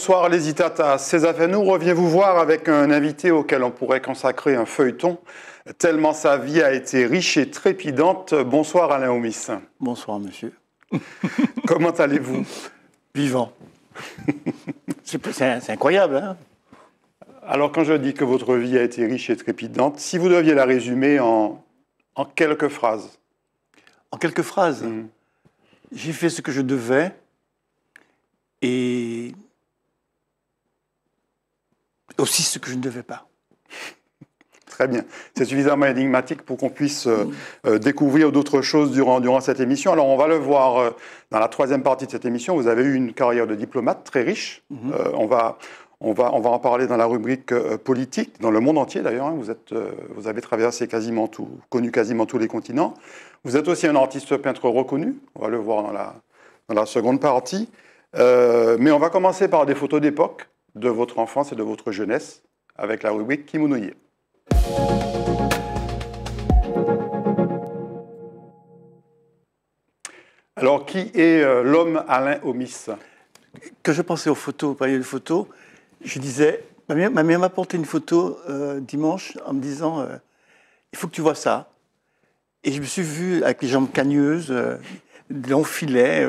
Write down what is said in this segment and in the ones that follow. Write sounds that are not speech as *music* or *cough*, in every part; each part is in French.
Bonsoir les Itata, César nous reviens vous voir avec un invité auquel on pourrait consacrer un feuilleton, tellement sa vie a été riche et trépidante. Bonsoir Alain Omis. Bonsoir monsieur. *laughs* Comment allez-vous Vivant. *laughs* C'est incroyable. Hein? Alors quand je dis que votre vie a été riche et trépidante, si vous deviez la résumer en, quelques phrases. En quelques phrases mm. J'ai fait ce que je devais et aussi ce que je ne devais pas. Très bien. C'est suffisamment énigmatique pour qu'on puisse euh, euh, découvrir d'autres choses durant, durant cette émission. Alors, on va le voir euh, dans la troisième partie de cette émission. Vous avez eu une carrière de diplomate très riche. Mhm. on, va, on, va, on va en parler dans la rubrique politique, dans le monde entier d'ailleurs. Hein. Vous, êtes, vous avez traversé quasiment tout, connu quasiment tous les continents. Vous êtes aussi un artiste peintre reconnu. On va le voir dans la, dans la seconde partie. mais on va commencer par des photos d'époque de votre enfance et de votre jeunesse avec la rubrique kimonoier. Alors, qui est euh, l'homme Alain Omis Quand je pensais aux photos, au parliez de photos, je disais, ma mère, m'a apporté une photo euh, dimanche en me disant, euh, il faut que tu vois ça. Et je me suis vu avec les jambes cagneuses, des longs filets.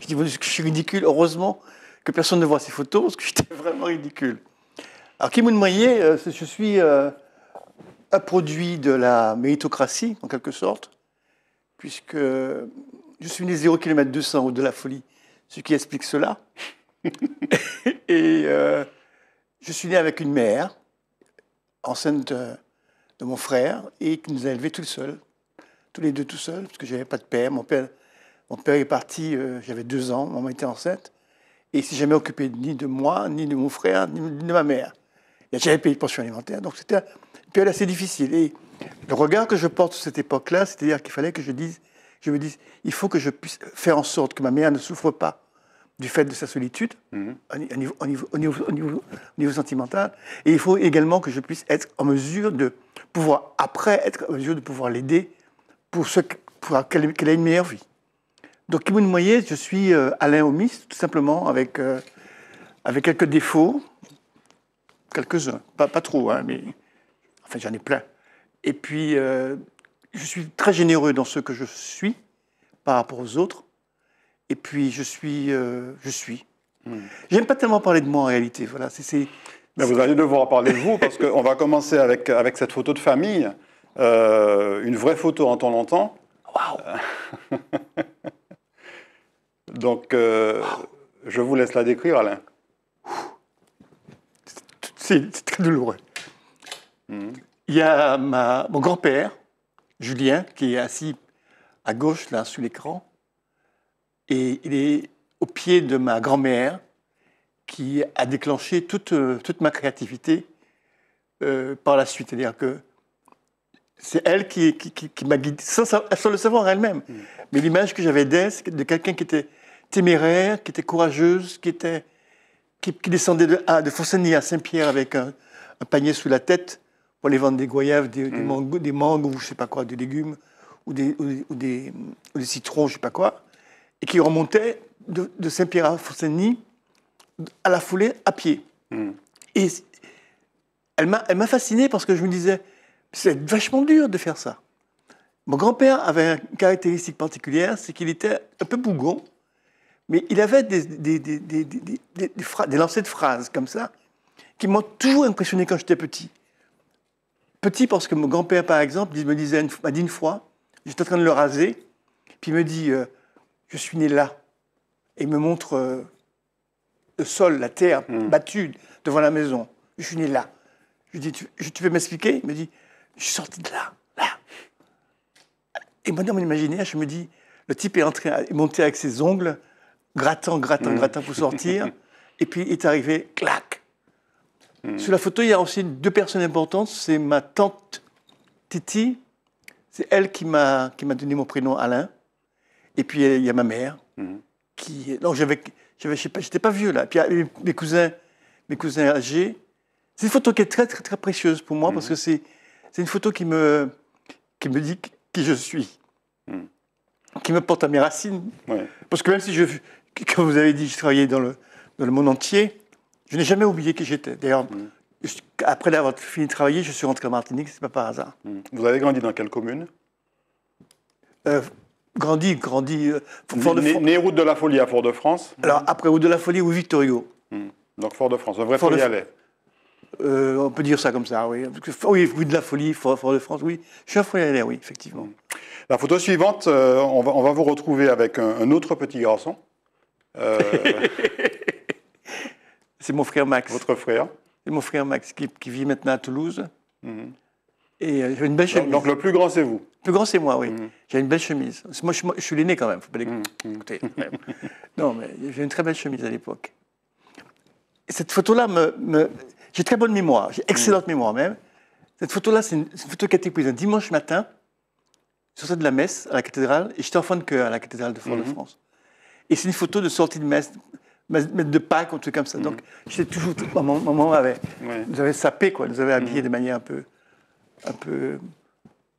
je dis, je suis ridicule. Heureusement, que personne ne voit ces photos, parce que j'étais *laughs* vraiment ridicule. Alors, Kimoun Moyer, euh, je suis euh, un produit de la méritocratie, en quelque sorte, puisque je suis né 0 km 200 ou de la folie, ce qui explique cela. *laughs* Et euh, je suis né avec une mère, enceinte de, mon frère, et qui nous a élevés tout seuls, tous les deux tout seuls, parce que j'avais pas de père. Mon père, mon père est parti, j'avais deux ans, maman était enceinte. Et il s'est jamais occupé ni de moi, ni de mon frère, ni de ma mère. Il n'a jamais payé de pension alimentaire. Donc c'était une période assez difficile. Et le regard que je porte sur cette époque-là, c'est-à-dire qu'il fallait que je dise, je me dise, il faut que je puisse faire en sorte que ma mère ne souffre pas du fait de sa solitude mhm. au, niveau, niveau, sentimental. Et il faut également que je puisse être en mesure de pouvoir, après, être en mesure de pouvoir l'aider pour, ce, pour qu'elle ait une meilleure vie. Donc Kimoun je suis euh, Alain Omis, tout simplement, avec, euh, avec quelques défauts, quelques-uns, pas, pas trop, hein, mais enfin j'en ai plein. Et puis, euh, je suis très généreux dans ce que je suis par rapport aux autres. Et puis, je suis. je suis. Hmm. J'aime pas tellement parler de moi en réalité. Voilà, c'est, Mais vous allez devoir parler de vous parce qu'on va commencer avec, avec cette photo de famille, une vraie photo en temps longtemps. Waouh *laughs* Donc, euh, je vous laisse la décrire, Alain. C'est très douloureux. Hmm. Il y a ma, mon grand-père, Julien, qui est assis à gauche, là, sur l'écran. Et il est au pied de ma grand-mère, qui a déclenché toute, euh, toute ma créativité euh, par la suite. C'est-à-dire que c'est elle qui, qui, qui, m'a guidé, sans, le savoir elle-même. Hmm. Mais l'image que j'avais d'elle, c'est de quelqu'un qui était téméraire, qui était courageuse, qui, était, qui, descendait de, ah, de à Saint-Pierre avec un, panier sous la tête pour aller vendre des goyaves, des, des, mm. mangues, ou je sais pas quoi, des légumes, ou des, des, citrons, je sais pas quoi, et qui remontait de, Saint-Pierre à Fossigny, à la foulée à pied. Mm. Et elle m'a fasciné parce que je me disais, c'est vachement dur de faire ça. Mon grand-père avait une caractéristique particulière, c'est qu'il était un peu bougon, mais il avait des, lancers de phrases comme ça qui m'ont toujours impressionné quand j'étais petit. Petit parce que mon grand-père, par exemple, me disait, m'a dit une fois, j'étais en train de le raser, puis il me dit, euh, je suis né là, et il me montre euh, le sol, la terre hmm. battue devant la maison. Je suis né là. Je lui dis, tu, tu veux m'expliquer Il me dit, je suis sorti de là, Et moi, dans mon imaginaire, je me dis, le type est, est monté avec ses ongles grattant, grattant, mm. grattant pour sortir. *laughs* et puis il est arrivé, clac. Mm. Sur la photo, il y a aussi deux personnes importantes. C'est ma tante Titi. C'est elle qui m'a donné mon prénom Alain. Et puis il y a ma mère. Mm. Qui, je n'étais pas, pas vieux là. Et puis mes cousins, mes cousins âgés. C'est une photo qui est très, très, très précieuse pour moi parce que c'est, une photo qui me, qui me dit qui je suis qui me porte à mes racines. Parce que même si je, quand vous avez dit que je travaillais dans le, dans le monde entier, je n'ai jamais oublié qui j'étais. D'ailleurs, mm. après avoir fini de travailler, je suis rentré à Martinique, c'est pas par hasard. Mm. Vous avez grandi dans quelle commune euh, Grandi, grandi. Euh, né, route de la folie à Fort-de-France Alors, après route de la folie, ou Victor Hugo. Mm. Donc Fort-de-France, un vrai Fort à Euh, on peut dire ça comme ça, oui. Oui, route de la folie, Fort-de-France, oui. Je suis un oui, effectivement. La photo suivante, euh, on, va, on, va, vous retrouver avec un autre petit garçon euh, c'est mon frère Max. Votre frère C'est mon frère Max qui, vit maintenant à Toulouse. Mhm. Et euh, j'ai une belle chemise. Donc, le plus grand, c'est vous Le plus grand, c'est moi, oui. Mhm. J'ai une belle chemise. Moi, je, suis l'aîné quand même. non, mais j'ai une très belle chemise à l'époque. Cette photo-là me, J'ai très bonne mémoire, j'ai excellente mhm. mémoire même. Cette photo-là, c'est une, photo qui a été prise un dimanche matin, sur sorti de la messe à la cathédrale, et j'étais enfant de cœur à la cathédrale de Fort-de-France. Et c'est une photo de sortie de messe, de Pâques, un truc comme ça. Mm. Donc, j'étais toujours. Maman, maman avait, nous avait sapé, quoi. Nous avait habillé mm. de manière un peu. un peu.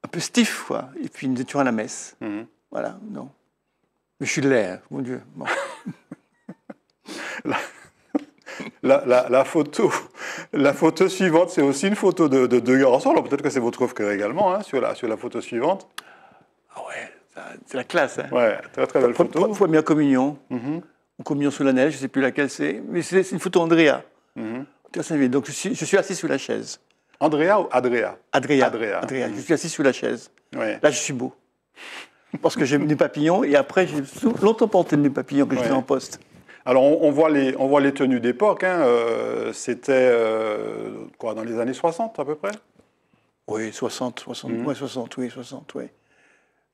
un peu stiff, quoi. Et puis, nous étions à la messe. Mm. Voilà, non. Mais je suis de l'air, mon Dieu. *laughs* la, photo, la photo suivante, c'est aussi une photo de, deux gars ensemble. Peut-être que c'est votre frère également, hein, sur, la, sur la photo suivante. Ah ouais, ah, c'est la classe. Hein. Ouais, très très belle photo. Première mm-hmm. communion, sous la ou communion je ne sais plus laquelle c'est, mais c'est une photo Andrea. Mm-hmm. Donc je suis, assis sous la chaise. Andrea ou Adrea Adrea. Adrea. Je mm-hmm. suis assis sous la chaise. Là, je suis beau. Parce que j'ai des papillons, et après, j'ai longtemps porté des papillons que ouais. j'étais en poste. Alors, on, voit les, on voit les tenues d'époque. Hein. Euh, c'était euh, quoi dans les années 60 à peu près Oui, 60, 60, 60, oui, 60, oui.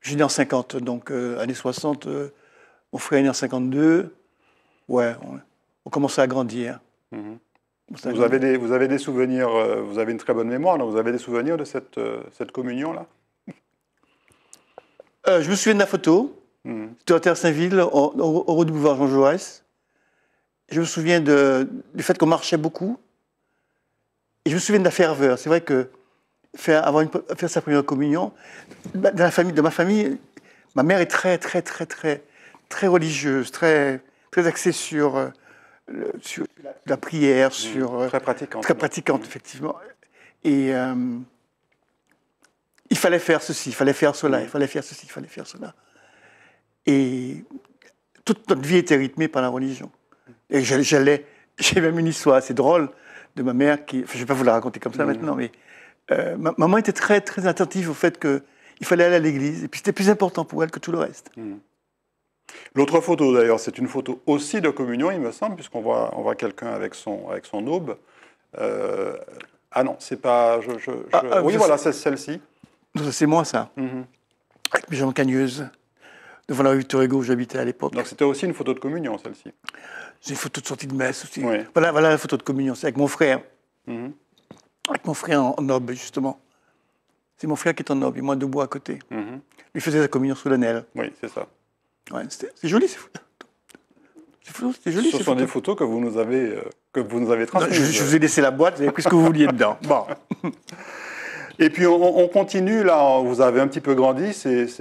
Je suis en 50, donc euh, années 60, On euh, mon frère est né en 52. Ouais, on, commençait à grandir. Mhm. vous, Avez des, vous avez, des, souvenirs, euh, vous avez une très bonne mémoire, donc vous avez des souvenirs de cette, cette communion-là Je me souviens de la photo. C'était mhm. à Terre-Saint-Ville, au, haut du boulevard Jean Jaurès. Je me souviens de, du fait qu'on marchait beaucoup. Et je me souviens de la ferveur. C'est vrai que faire, avoir une, faire sa première communion. Bah, dans la famille, de ma famille, ma mère est très, très, très, très, très religieuse, très, très axée sur, euh, sur la prière, mmh. sur euh, très pratiquante, très pratiquante effectivement. Et euh, il fallait faire ceci, il fallait faire cela, il mmh. fallait faire ceci, il fallait faire cela. Et toute notre vie était rythmée par la religion. Et j'allais, *laughs* j'ai même une histoire assez drôle de ma mère qui, je ne vais pas vous la raconter comme ça mmh. maintenant, mais euh, maman était très, très attentive au fait qu'il fallait aller à l'église. Et puis c'était plus important pour elle que tout le reste. Hmm. L'autre photo, d'ailleurs, c'est une photo aussi de communion, il me semble, puisqu'on voit, on voit quelqu'un avec son, avec son aube. Euh, ah non, c'est pas. Je, ah, ah, oui, voilà, c'est celle-ci. C'est moi, ça. Mhm. Avec mes jambes cagneuses, devant la rue Hugo où j'habitais à l'époque. Donc c'était aussi une photo de communion, celle-ci. C'est une photo de sortie de messe aussi. Voilà, voilà la photo de communion, c'est avec mon frère. Mhm avec mon frère en, en justement. C'est mon frère qui est en il et moi debout à côté. Mm Lui faisait la communion solennelle. Oui, c'est ça. Ouais, c'est joli, c'est photos. joli. Ce sont des photos que vous nous avez, euh, que vous nous avez transmises. Je, vous ai laissé la boîte, vous avez pris ce que vous vouliez dedans. Bon. *laughs* Et puis on, continue, là, vous avez un petit peu grandi,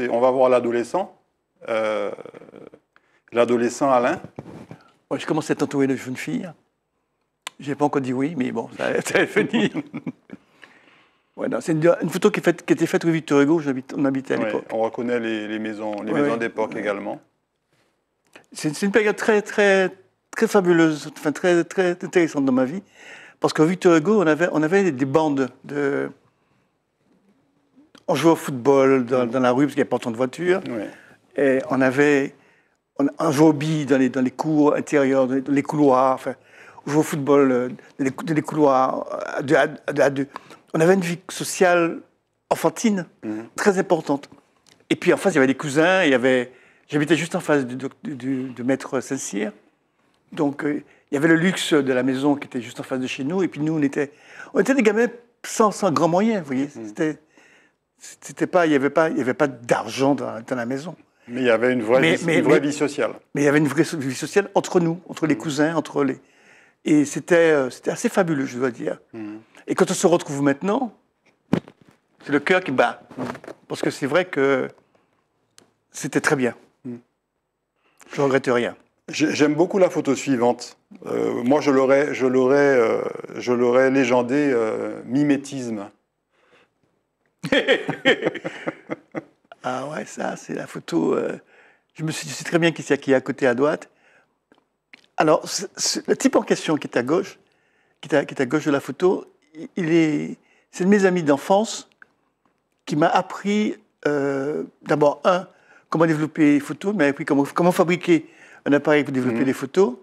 on va voir l'adolescent, euh, l'adolescent Alain. je commence à être entouré de jeunes filles. J'ai pas encore dit oui, mais bon, ça, *laughs* ça finir. c'est une, photo qui, qui, a été faite au Victor Hugo, habite, on habitait à l'époque. On reconnaît les, maisons, les maisons d'époque également. C'est une période très, très, très fabuleuse, enfin, très, très intéressante dans ma vie, parce qu'au Victor Hugo, on avait, on avait des bandes de... On jouait au football dans, la rue, parce qu'il n'y avait pas tant de voitures. Et on avait... On, on jouait dans les, dans les cours intérieurs, dans les couloirs, enfin, au football dans les, couloirs à deux, On avait une vie sociale enfantine mhm. très importante. Et puis en face, il y avait des cousins, il y avait... J'habitais juste en face du, maître Saint-Cyr. Donc euh, il y avait le luxe de la maison qui était juste en face de chez nous. Et puis nous, on était, on était des gamins sans, sans grand moyen, vous voyez. Mhm. C'était, c'était pas, il n'y avait pas, il y avait pas d'argent dans, dans, la maison. Mais il y avait une vraie, une vraie vie, sociale. Mais il y avait une vraie vie sociale entre nous, entre les mhm. cousins, entre les, et euh, c'était assez fabuleux, je dois dire. Mm. Et quand on se retrouve maintenant, c'est le cœur qui bat. Parce que c'est vrai que c'était très bien. Mm. Je regrette rien. J'aime beaucoup la photo suivante. Euh, moi, je l'aurais, je l'aurais, euh, légendé mimétisme. *laughs* ah ouais, ça, c'est la photo. je me suis, je sais très bien qui c'est qui est à côté à droite. Alors, le type en question qui est à gauche, qui est à, qui est à gauche de la photo, il est, c'est de mes amis d'enfance qui m'a appris euh, d'abord un comment développer les photos, mais appris comment, comment fabriquer un appareil pour développer mmh. des les photos.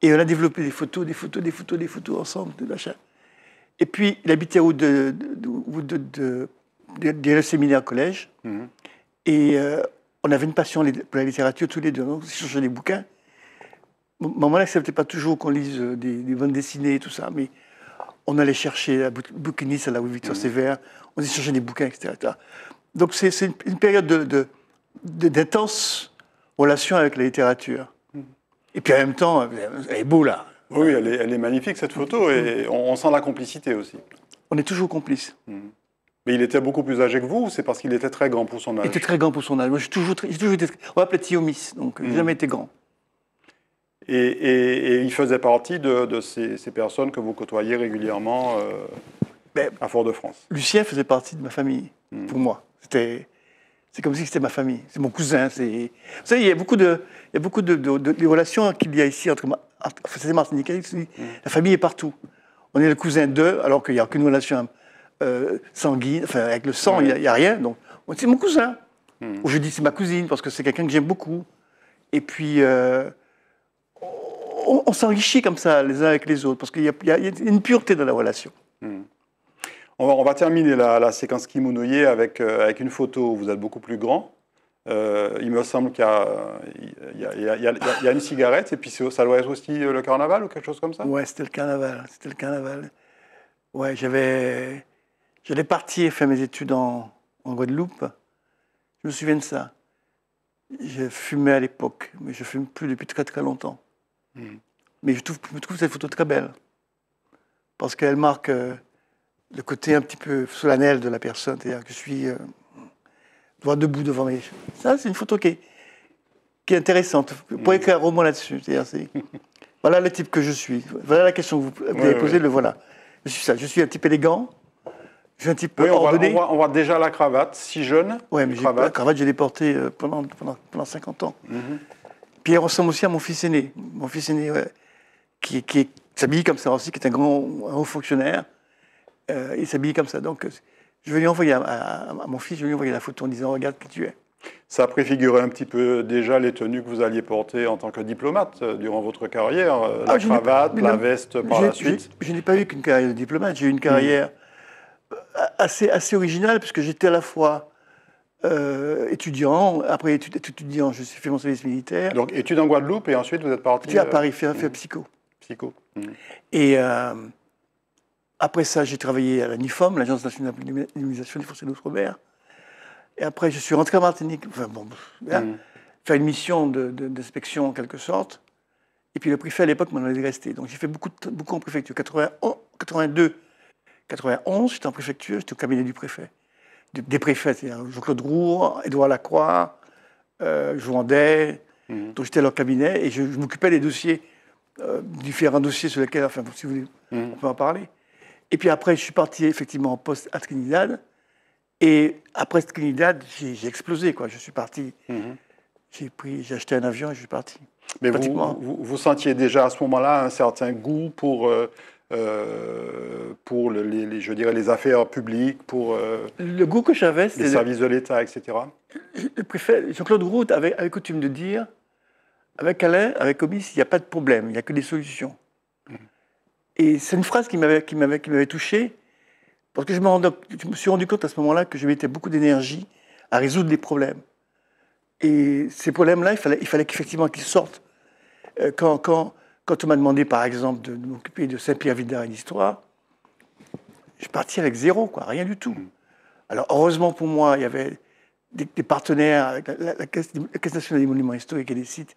Et on a développé des photos, des photos, des photos, des photos ensemble de l'achat. Et puis, il habitait au de, de, de, de séminaire collège. Mmh. Et euh, on avait une passion pour la littérature tous les deux. Donc, on cherchait les bouquins. Maman n'acceptait pas toujours qu'on lise euh, des, des, bandes dessinées et tout ça, mais on allait chercher la bouquiniste, à la Victor mm. Sévère, on allait chercher des bouquins, etc. Donc c'est une, période d'intense de, relation avec la littérature. Mm. Et puis en même temps, elle est beau là. Oui, elle est, magnifique cette photo et mm. on, sent la complicité aussi. On est toujours complice. Mais il était beaucoup plus âgé que vous c'est parce qu'il était très grand pour son âge Il était très grand pour son âge. Moi, j'ai toujours, toujours été. On l'appelait donc euh, jamais été grand. Et, il faisait partie de, ces, personnes que vous côtoyez régulièrement euh, ben, à Fort-de-France. Lucien faisait partie de ma famille, hmm. pour moi. C'était. C'est comme si c'était ma famille, c'est mon cousin. Vous savez, il y a beaucoup de, il y a beaucoup de, relations qu'il y a ici entre, entre Martinique hmm. La famille est partout. On est le cousin d'eux, alors qu'il n'y a aucune relation euh, sanguine, enfin, avec le sang, il n'y a, rien. Donc, c'est mon cousin. Hmm. Ou je dis c'est ma cousine, parce que c'est quelqu'un que j'aime beaucoup. Et puis, euh, on, s'enrichit comme ça les uns avec les autres, parce qu'il y, a une pureté dans la relation. Hmm. On, va, terminer la, séquence qui avec, euh, avec une photo vous êtes beaucoup plus grand. Euh, il me semble qu'il y, a une cigarette, et puis ça doit être aussi le carnaval ou quelque chose comme ça Ouais, c'était le carnaval. C'était le carnaval. Ouais, j'avais. J'allais partir faire mes études en, Guadeloupe. Je me souviens de ça. Je fumais à l'époque, mais je fume plus depuis très très longtemps. Hmm. Mais je trouve, trouve, cette photo très belle. Parce qu'elle marque euh, le côté un petit peu solennel de la personne. C'est-à-dire que je suis euh, droit debout devant mes. Ça, c'est une photo qui est, qui est intéressante. pour pouvez hmm. écrire un roman là-dessus. voilà le type que je suis. Voilà la question que vous, avez posée, le voilà. Je suis ça. Je suis un type élégant. Je suis un type on, ordonné. Voit, on, voit, déjà la cravate, si jeune. la cravate, je l'ai portée euh, pendant, pendant, pendant 50 ans. Mm-hmm. Puis elle ressemble aussi à mon fils aîné. Mon fils aîné, qui, qui s'habille comme ça aussi, qui est un grand haut fonctionnaire. Euh, il s'habille comme ça. Donc, euh, je vais lui envoyer à, mon fils, je lui envoyer la photo en disant Regarde qui tu es. Ça préfiguré un petit peu déjà les tenues que vous alliez porter en tant que diplomate euh, durant votre carrière ah, La cravate, la veste par la suite Je, n'ai pas eu qu'une carrière de diplomate j'ai eu une carrière hmm. assez, assez originale, puisque j'étais à la fois euh, étudiant, après étudiant, je suis fait mon service militaire. Donc études en Guadeloupe et ensuite vous êtes parti suis à euh, Paris, fait un mm. psycho. Psycho. Mm. Et euh, après ça, j'ai travaillé à la NIFOM, l'Agence nationale d'immunisation des de loutre mer Et après, je suis rentré à Martinique, enfin bon, hein, mm. faire une mission d'inspection en quelque sorte. Et puis le préfet à l'époque m'en avait resté. Donc j'ai fait beaucoup, beaucoup en préfecture. 82, 91, j'étais en préfecture, j'étais au cabinet du préfet des préfets, Jean-Claude Roux, Édouard Lacroix, euh, Jouandet, mhm. dont j'étais à leur cabinet, et je, m'occupais des dossiers, euh, différents dossiers sur lesquels, enfin, si vous voulez, mhm. on peut en parler. Et puis après, je suis parti effectivement en poste à Trinidad, et après Trinidad, j'ai explosé, quoi. Je suis parti, mhm. j'ai pris, j'ai acheté un avion et je suis parti. Mais vous, vous, sentiez déjà à ce moment-là un certain goût pour euh, euh, pour les, je dirais, les affaires publiques, pour euh, le goût que j'avais, les services de l'État, etc. Le préfet Jean-Claude Roux avait, avait, coutume de dire, avec Alain, avec Obis, il n'y a pas de problème, il n'y a que des solutions. Mm. Et c'est une phrase qui m'avait qui m'avait qui m'avait touché parce que je me, me suis rendu compte à ce moment-là que je mettais beaucoup d'énergie à résoudre les problèmes. Et ces problèmes-là, il fallait, il fallait qu'effectivement qu'ils sortent. Euh, quand, quand, quand on m'a demandé, par exemple, de m'occuper de saint pierre vidard et d'histoire, je partis avec zéro, quoi, rien du tout. Alors, heureusement pour moi, il y avait des, partenaires, la, Caisse, nationale des monuments historiques et des sites,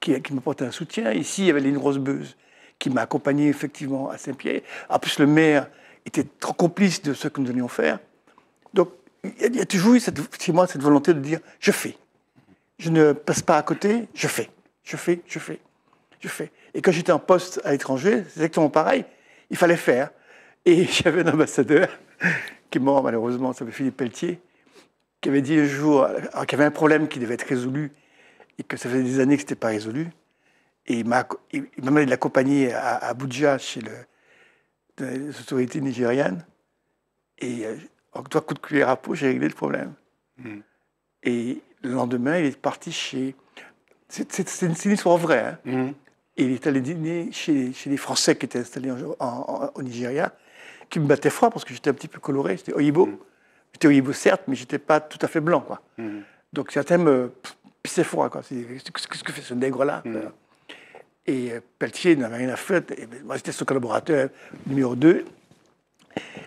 qui, qui m'apportaient un soutien. Ici, il y avait Lynn Rosebeuse, qui m'a accompagné effectivement à Saint-Pierre. En plus, le maire était trop complice de ce que nous allions faire. Donc, il y a toujours eu cette, chez moi cette volonté de dire je fais. Je ne passe pas à côté, je fais. Je fais, je fais, je fais. Et quand j'étais en poste à l'étranger, c'est exactement pareil. Il fallait faire. Et j'avais *laughs* un ambassadeur qui est mort malheureusement, ça s'appelait Philippe Pelletier, qui avait dit un jour qu'il y avait un problème qui devait être résolu et que ça faisait des années que ce n'était pas résolu. Et il m'a demandé de l'accompagner à, à Abuja chez le, les autorités nigériennes. Et euh, en toi, coup de cuillère à peau, j'ai réglé le problème. Hmm. Et le lendemain, il est parti chez. C'est une, histoire vraie. Hein. Hmm. Et il est allé dîner chez, chez les Français qui étaient installés en, au Nigeria, qui me battaient froid parce que j'étais un petit peu coloré, j'étais oyibo. Mm. J'étais oyibo certes, mais j'étais pas tout à fait blanc. Quoi. Mm. Donc certains me pissaient froid. Qu'est-ce que fait ce nègre-là mm. Et euh, Pelletier n'avait rien à faire. Ben, moi, j'étais son collaborateur numéro 2.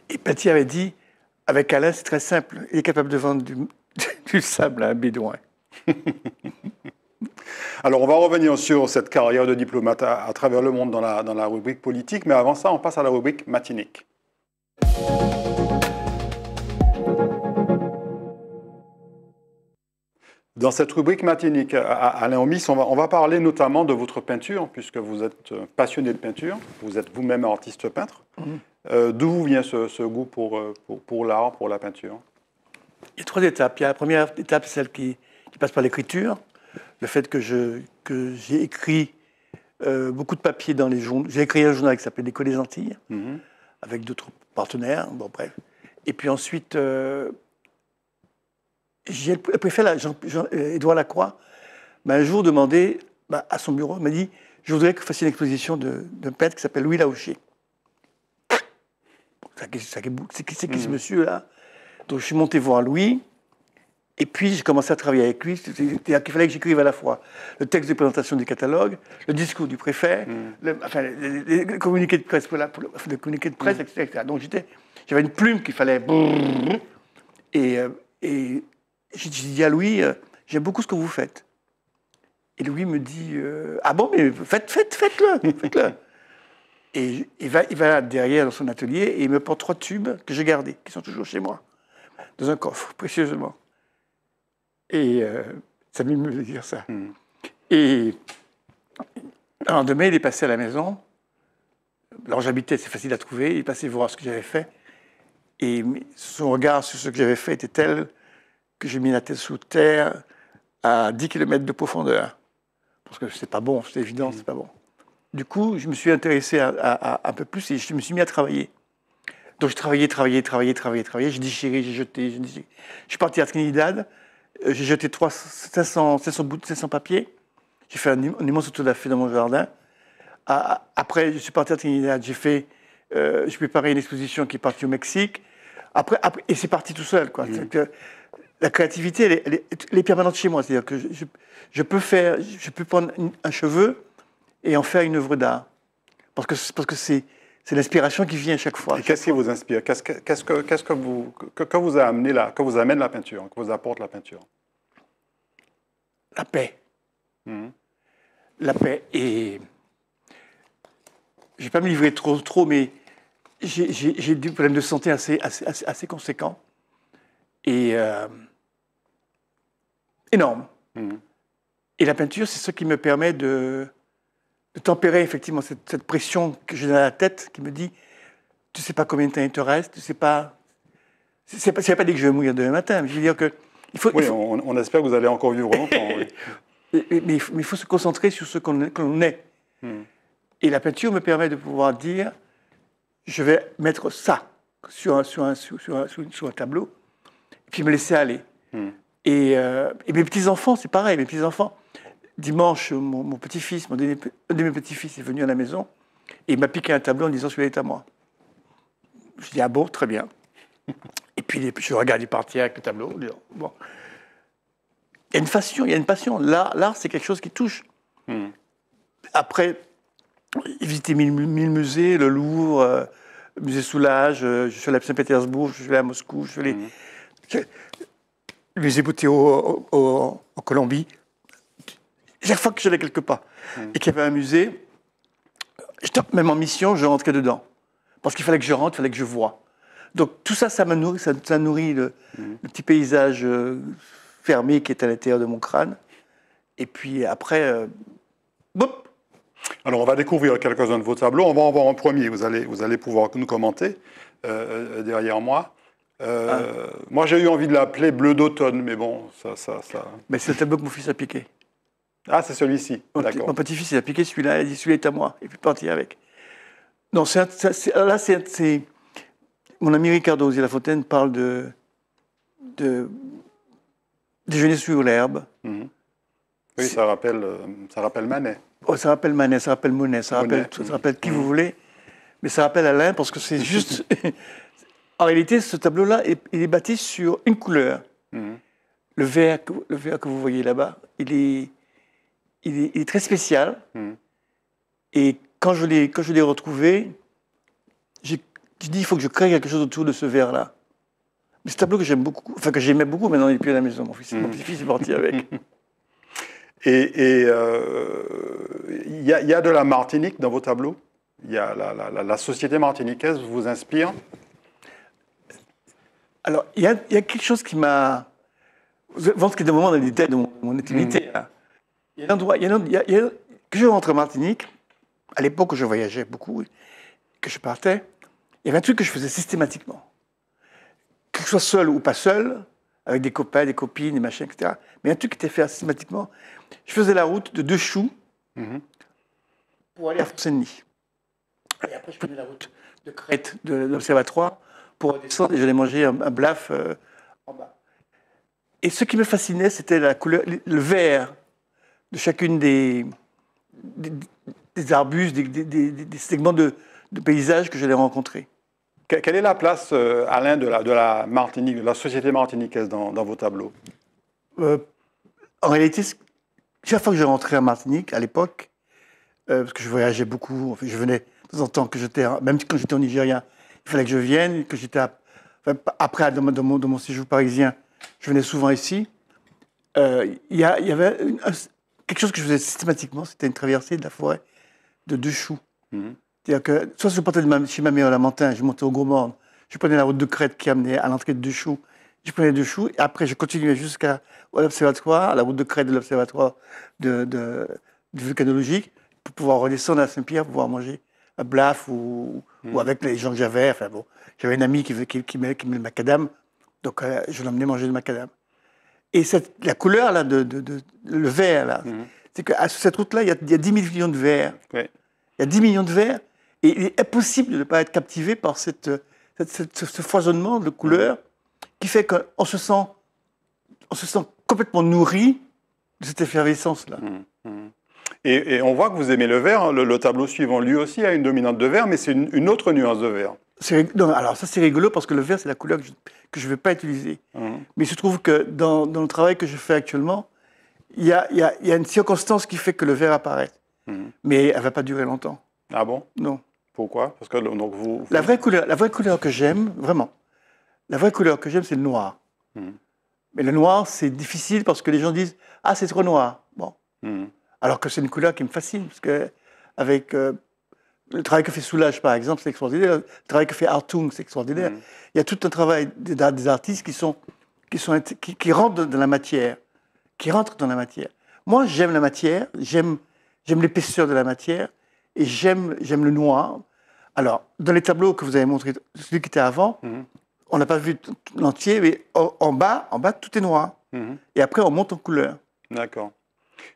Et Pelletier avait dit, avec Alain, c'est très simple, il est capable de vendre du, *laughs* du sable à un bédouin. *laughs* Alors, on va revenir sur cette carrière de diplomate à, travers le monde dans la, rubrique politique, mais avant ça, on passe à la rubrique matinique. Dans cette rubrique matinique, Alain Omis, on va, parler notamment de votre peinture, puisque vous êtes euh, passionné de peinture, vous êtes vous-même artiste peintre. Mhm. Euh, d'où vous vient ce, goût euh, pour, l'art, pour la peinture Il y a trois étapes. Il y a la première étape, celle qui passe par l'écriture, le fait que j'ai que écrit beaucoup de papiers dans les journaux. J'ai écrit un journal qui s'appelait L'école des Antilles, avec d'autres partenaires, bon bref. Et puis ensuite, j'ai le Edouard Lacroix, m'a un jour demandé, à son bureau, il m'a dit, je voudrais que vous fassiez une exposition d'un peintre qui s'appelle Louis Laocher. C'est qui, ce monsieur-là Donc je suis monté voir Louis, et puis, j'ai commencé à travailler avec lui. Il à dire qu'il fallait que j'écrive à la fois le texte de présentation du catalogue, le discours du préfet, mm. le, enfin, de presse, communiqué de presse, mm. etc., Donc, j'étais, j'avais une plume qu'il fallait. Et, euh, et j'ai dit à Louis, euh, j'aime beaucoup ce que vous faites. Et Louis me dit, euh, ah bon, mais faites, faites, faites-le, faites-le. et il va, il va derrière dans son atelier et il me prend trois tubes que j'ai gardés, qui sont toujours chez moi, dans un coffre, précieusement. Et ça euh, ça m'émeut de dire ça. Hmm. Et un lendemain, il est passé à la maison. Alors j'habitais, c'est facile à trouver. Il est passé voir ce que j'avais fait. Et son regard sur ce que j'avais fait était tel que j'ai mis la tête sous terre à 10 km de profondeur. Parce que c'est pas bon, c'est évident, hmm. c'est pas bon. Du coup, je me suis intéressé à, un peu plus et je me suis mis à travailler. Donc, je travaillais, travaillais, travaillais, travaillais, travaillais. Je déchirais, j'ai jeté, je Je suis parti à Trinidad. Euh, j'ai jeté 300, 500, 500, 500 papiers. J'ai fait un, immense feuille dans mon jardin. Ah, ah, après, je suis parti à Trinidad. J'ai fait, euh, je une exposition qui est partie au Mexique. Après, après et c'est parti tout seul, quoi. la créativité, elle est, permanente chez moi. C'est-à-dire que je, je, peux faire, je peux prendre un cheveu et en faire une œuvre d'art. Parce que, parce que c'est, c'est l'inspiration qui vient à chaque fois. Et qu'est-ce qui vous inspire Qu'est-ce que, qu'est-ce que, vous que, vous a amené là, que vous amène la peinture, que vous apporte la peinture La paix. Hmm. La paix et je vais pas me livrer trop trop, mais j'ai, j'ai, j'ai du de santé assez assez, assez, conséquent et euh, énorme. Hmm. Et la peinture, c'est ce qui me permet de de tempérer effectivement cette, pression que j'ai dans la tête qui me dit tu sais pas combien de temps il te reste, tu sais pas. C'est pas, pas dit que je vais mourir demain matin, mais je veux dire que. Il faut, oui, On, espère que vous allez encore vivre longtemps. *laughs* mais, il faut se concentrer sur ce qu'on est. Hmm. Et la peinture me permet de pouvoir dire je vais mettre ça sur un, sur un, sur sur un tableau, et puis me laisser aller. Hmm. Et, euh, et, mes petits-enfants, c'est pareil, mes petits-enfants, dimanche, mon, petit-fils, un de mes petits-fils est venu à la maison et il m'a piqué un tableau en disant celui-là est à moi. Je dis ah bon, très bien. et puis je regarde, il partit avec le tableau. Il y a une passion, il y a une passion. L'art, c'est quelque chose qui touche. Hmm. Après, visiter mille, mille, musées, le Louvre, euh, musée Soulage, euh, je suis allé à Saint-Pétersbourg, je suis allé à Moscou, je suis allé... musée hmm. en Colombie chaque fois que j'allais quelque part mm. et qu'il y avait un musée, même en mission, je rentrais dedans. Parce qu'il fallait que je rentre, il fallait que je vois. Donc tout ça, ça nourrit, ça, nourrit le, mm. petit paysage euh, fermé qui est à l'intérieur de mon crâne. Et puis après, euh, boum Alors on va découvrir quelques-uns de vos tableaux. On va en voir un premier, vous allez, vous allez pouvoir nous commenter euh, derrière moi. Ah. Moi j'ai eu envie de l'appeler Bleu d'automne, mais bon, ça, ça, ça... Mais c'est le tableau que mon fils a piqué. Ah, c'est celui-ci. d'accord. – mon petit-fils, il a piqué celui-là, il a dit celui-là est à moi, et puis parti avec. Non, c'est, là, c'est, Mon ami Ricardo Zé Lafontaine parle de, de déjeuner sur l'herbe. Mhm. Oui, ça rappelle, euh, ça rappelle Manet. Oh, ça rappelle Manet, ça rappelle Monet, ça, Rappelle, qui mhm. vous voulez, mais ça rappelle Alain parce que c'est juste. *laughs* en réalité, ce tableau-là, il est bâti sur une couleur. Mhm. Le vert, le vert que vous voyez là-bas, il est il est, très spécial. Hmm. Et quand je l'ai, quand je l'ai retrouvé, j'ai, dit il faut que je crée quelque chose autour de ce verre-là. mais ce tableau que j'aime beaucoup, enfin que j'aimais beaucoup, maintenant il n'est plus à la maison. Mon fils, hmm. petit-fils est parti avec. *laughs* Et euh, il y, a de la Martinique dans vos tableaux y a la, société martiniquaise vous inspire Alors, il y, a quelque chose qui m'a. Je pense que des moments, on a des de mon, hmm. intimité. Il y a un endroit, il y a, que je rentre en Martinique, à l'époque où je voyageais beaucoup, que je partais, il y avait un truc que je faisais systématiquement. Que je sois seul ou pas seul, avec des copains, des copines, des machins, etc. Mais un truc qui était fait systématiquement. Je faisais la route de deux choux mhm. pour aller à Saint-Denis. Et après, je prenais la route de Crète, de l'Observatoire, pour descendre et j'allais manger un, blaf euh, en bas. Et ce qui me fascinait, c'était la couleur, le vert de chacune des, des, arbustes, des, des, segments de, de paysages que j'allais rencontrer. Quelle est la place, euh, Alain, de la, de la Martinique, de la société martiniquaise dans, vos tableaux euh, En réalité, chaque fois que je rentrais en Martinique, à l'époque, euh, parce que je voyageais beaucoup, je venais de temps en temps, que j'étais, même quand j'étais au nigeria il fallait que je vienne, que j'étais après dans mon, séjour parisien, je venais souvent ici. Il y, y, avait une, quelque chose que je faisais systématiquement, c'était une traversée de la forêt de deux choux. Mhm. C'est-à-dire que soit je partais de chez ma mère le matin, je montais au Gourmand, je prenais la route de Crète qui amenait à l'entrée de deux choux. Je prenais deux choux et après je continuais jusqu'à l'observatoire, la route de Crète de l'observatoire de, de, pour pouvoir redescendre à Saint-Pierre, pour pouvoir manger à Blaf ou, mhm. avec les gens que j'avais. Enfin bon, j'avais une amie qui, qui, qui, met le macadam, donc euh, je l'emmenais manger le macadam. Et la couleur, là, de, le vert, là, mhm. c'est que sur cette route-là, il y, y, a 10 millions de verts. Il y a 10 millions de verts. Et il est impossible de ne pas être captivé par cette, ce, foisonnement de couleurs mhm. qui fait qu'on se sent, on se sent complètement nourri de cette effervescence-là. Mhm. et, on voit que vous aimez le vert. Hein. Le, tableau suivant, lui aussi, a une dominante de vert, mais c'est une, une, autre nuance de vert alors ça c'est rigolo parce que le vert c'est la couleur que je ne vais pas utiliser. Mmh. Mais il se trouve que dans, le travail que je fais actuellement, il y, a, une circonstance qui fait que le vert apparaît. Mmh. Mais elle ne va pas durer longtemps. Ah bon Non. Pourquoi Parce que donc vous, La, vraie couleur, la vraie couleur que j'aime, vraiment, la vraie couleur que j'aime c'est le noir. Mmh. Mais le noir c'est difficile parce que les gens disent Ah c'est trop noir. Bon. Alors que c'est une couleur qui me fascine parce que avec... Euh, le travail que fait Soulage, par exemple, c'est extraordinaire. Le travail que fait Artung, c'est extraordinaire. Mm. Il y a tout un travail des, artistes qui, sont, qui, sont, qui, rentrent dans la matière. Qui rentrent dans la matière. Moi, j'aime la matière, j'aime l'épaisseur de la matière, et j'aime le noir. Alors, dans les tableaux que vous avez montrés, celui qui était avant, mm-hmm. on n'a pas vu l'entier, mais en, bas, en bas, tout est noir. Mm-hmm. Et après, on monte en couleur. D'accord.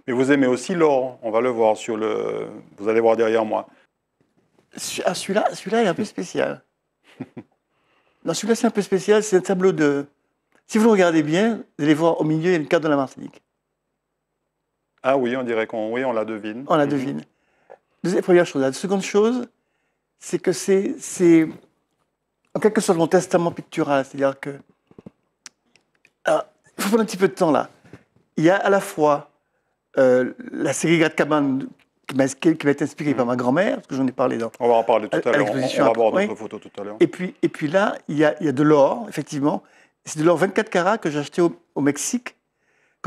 Mais vous aimez aussi l'or, on va le voir sur le... Vous allez voir derrière moi. Ah, celui-là, celui-là est un peu spécial. non, celui-là, c'est un peu spécial. C'est un tableau de. Si vous le regardez bien, vous allez voir au milieu, il y a une carte de la Martinique. Ah oui, on dirait qu'on oui, on la devine. On la mhm. devine. Deuxième, première chose. La seconde chose, c'est que c'est, c'est en quelque sorte mon testament pictural. C'est-à-dire que. Alors, il faut prendre un petit peu de temps là. Il y a à la fois euh, la série cabane qui m'a été inspiré par hmm. ma grand-mère, parce que j'en ai parlé dans. On va en parler tout à, l'heure. On, va voir d'autres photos tout à l'heure. Et puis, et puis là, il y a, y a de l'or, effectivement. C'est de l'or 24 carats que j'ai acheté au, au Mexique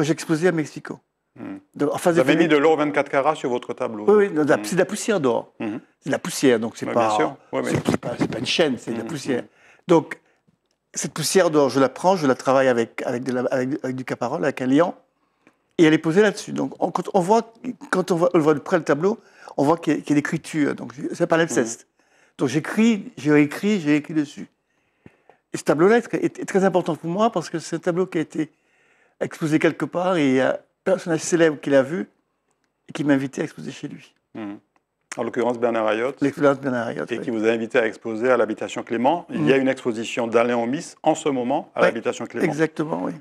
j'ai exposé à Mexico. Hmm. Vous avez mis de l'or 24 carats sur votre tableau. Oui, hmm. c'est de la poussière d'or. C'est de la poussière, donc c'est pas, c'est pas, une chaîne, c'est de la poussière. Donc cette poussière d'or, je la prends, je la travaille avec, avec, avec du caparole, avec un liant. Et elle est posée là-dessus. Donc on, quand on voit, quand on voit, on voit, de près le tableau, on voit qu'il y, a l'écriture. Donc c'est pas l'abceste. Mhm. Donc j'écris, j'ai écrit, j'ai écrit dessus. Et ce tableau-là est, très important pour moi parce que c'est un tableau qui a été exposé quelque part et il y a un personnage célèbre qui l'a vu et qui m'a invité à exposer chez lui. Mhm. En l'occurrence, Bernard Ayotte. Bernard Ayotte, Et qui vous a invité à exposer à l'habitation Clément. Il y a mhm. une exposition d'Alain Omis en ce moment à l'habitation Clément. Exactement, oui.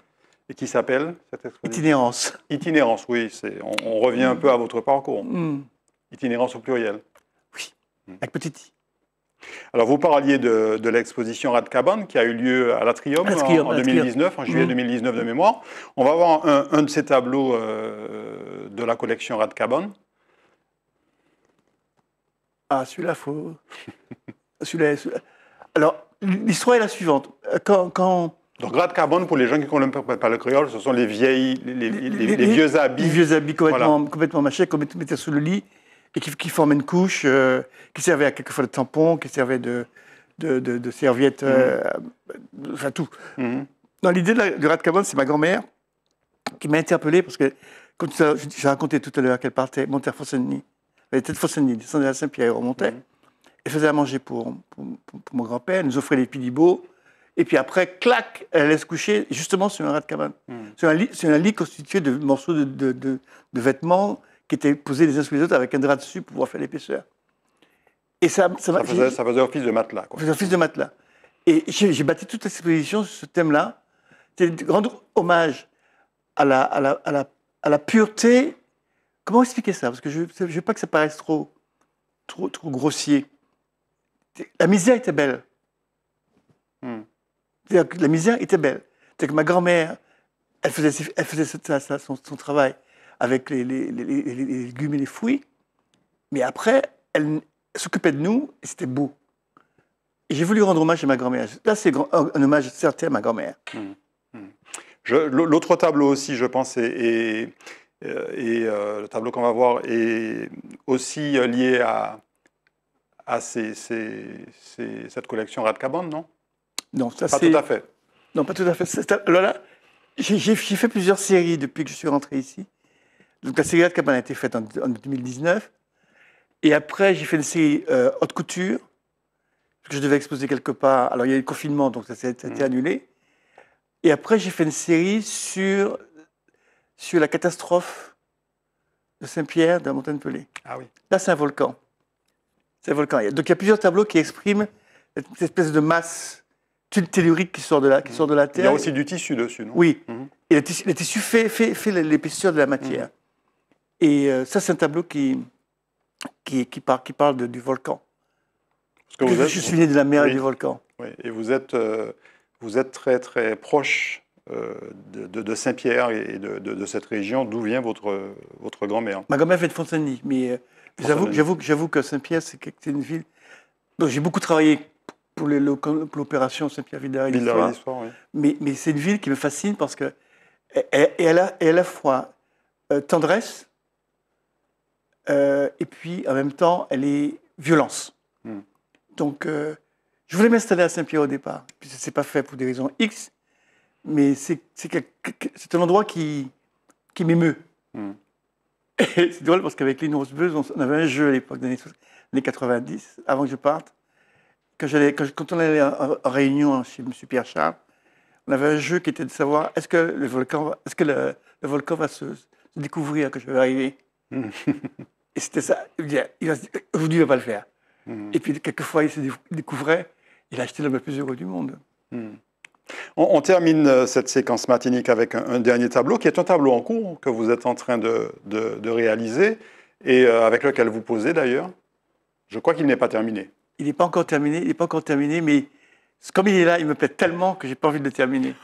Et qui s'appelle cette Itinérance. Itinérance, oui. On, on, revient un peu à votre parcours. Mm. Itinérance au pluriel. Oui, mm. avec petit i. Alors, vous parliez de, de l'exposition qui a eu lieu à l'Atrium en, 2019, en juillet 2019 mm. de mémoire. On va voir un, de ces tableaux euh, de la collection Radcaban. Ah, celui-là, faut. *laughs* Alors, l'histoire est la suivante. quand – Donc, grade carbone, pour les gens qui ne comprennent pas le créole, ce sont les, vieilles, les, vieux habits. Les vieux habits complètement, voilà. complètement mâchés, qu'on mettait sous le lit et qui, qui formaient une couche euh, qui servait à quelquefois de tampon, qui servait de, de, serviette, mhm. euh, enfin tout. Mhm. Dans l'idée du grade carbone, c'est ma grand-mère qui m'a interpellé parce que, comme j'ai raconté tout à l'heure qu'elle partait montait à Fossenny, elle était de Fossenny, descendait à Saint-Pierre, remontait, mhm. et faisait à manger pour, pour mon grand-père, elle nous offrait les pilibots et puis après, clac, elle laisse coucher justement sur un rat de cabane. Hmm. Sur, un lit, un lit, constitué de morceaux de, de, vêtements qui étaient posés les uns sur les autres avec un drap dessus pour pouvoir faire l'épaisseur. Et ça, ça, faisait, ça, faisait, office de matelas. Ça faisait office de matelas. Et j'ai bâti toute exposition sur ce thème-là. C'est grand hommage à la, à, la, pureté. Comment expliquer ça Parce que je ne veux pas que ça paraisse trop, trop, trop grossier. La misère était belle. Hmm. C'est-à-dire que la misère était belle. C'est-à-dire que ma grand-mère, elle faisait, elle faisait son, travail avec les, légumes et les fruits, mais après, elle s'occupait de nous et c'était beau. Et j'ai voulu rendre hommage à ma grand-mère. Là, c'est un hommage certain à ma grand-mère. Mmh, mmh. L'autre tableau aussi, je pense, euh, et euh, le tableau qu'on va voir est aussi euh, lié à, à cette collection Radcabande, non non, ça Pas tout à fait. Non, pas tout à fait. Alors là, j'ai fait plusieurs séries depuis que je suis rentré ici. Donc la série Hot a été faite en, 2019. Et après, j'ai fait une série euh, Haute Couture, que je devais exposer quelque part. Alors il y a eu le confinement, donc ça, a été mm. annulé. Et après, j'ai fait une série sur, sur la catastrophe de Saint-Pierre, de la montagne Pelée. Ah oui. Là, c'est un volcan. C'est un volcan. Donc il y a plusieurs tableaux qui expriment cette espèce de masse tellurique qui sort de la, qui sort de la terre. Il y a aussi du tissu dessus, non Oui. Mhm. Et le tissu, fait, fait, l'épaisseur de la matière. Et euh, ça, c'est un tableau qui, qui, parle, qui parle du volcan. Parce que, vous Je suis né de la mer et du volcan. Et vous êtes, euh, vous êtes très, très proche euh, de, Saint-Pierre et de, cette région. D'où vient votre, votre grand-mère Ma grand-mère vient de fontaine Mais j'avoue que Saint-Pierre, c'est une ville... J'ai beaucoup travaillé pour l'opération Saint-Pierre-Vidal. Oui. Mais, c'est une ville qui me fascine parce que elle, elle à la fois euh, tendresse euh, et puis en même temps elle est violence. Hmm. Donc euh, je voulais m'installer à Saint-Pierre au départ. Ce c'est pas fait pour des raisons X, mais c'est un endroit qui, qui m'émeut. Hmm. *laughs* C'est drôle parce qu'avec Lino Rosbeuse, on avait un jeu à l'époque des années 90, avant que je parte quand on allait en, réunion chez M. Pierre Charles, on avait un jeu qui était de savoir est-ce que le volcan, est-ce que le, volcan va se, découvrir que je vais arriver. *laughs* et c'était ça. Il dire, aujourd'hui, il va pas le faire. Hmm. Et puis, quelquefois, il se découvrait, il a acheté le plus heureux du monde. Hmm. On, termine euh, cette séquence matinique avec un, dernier tableau, qui est un tableau en cours que vous êtes en train de, de, réaliser et euh, avec lequel vous posez d'ailleurs. Je crois qu'il n'est pas terminé il n'est pas encore terminé, il pas encore terminé, mais comme il est là, il me plaît tellement que j'ai pas envie de le terminer.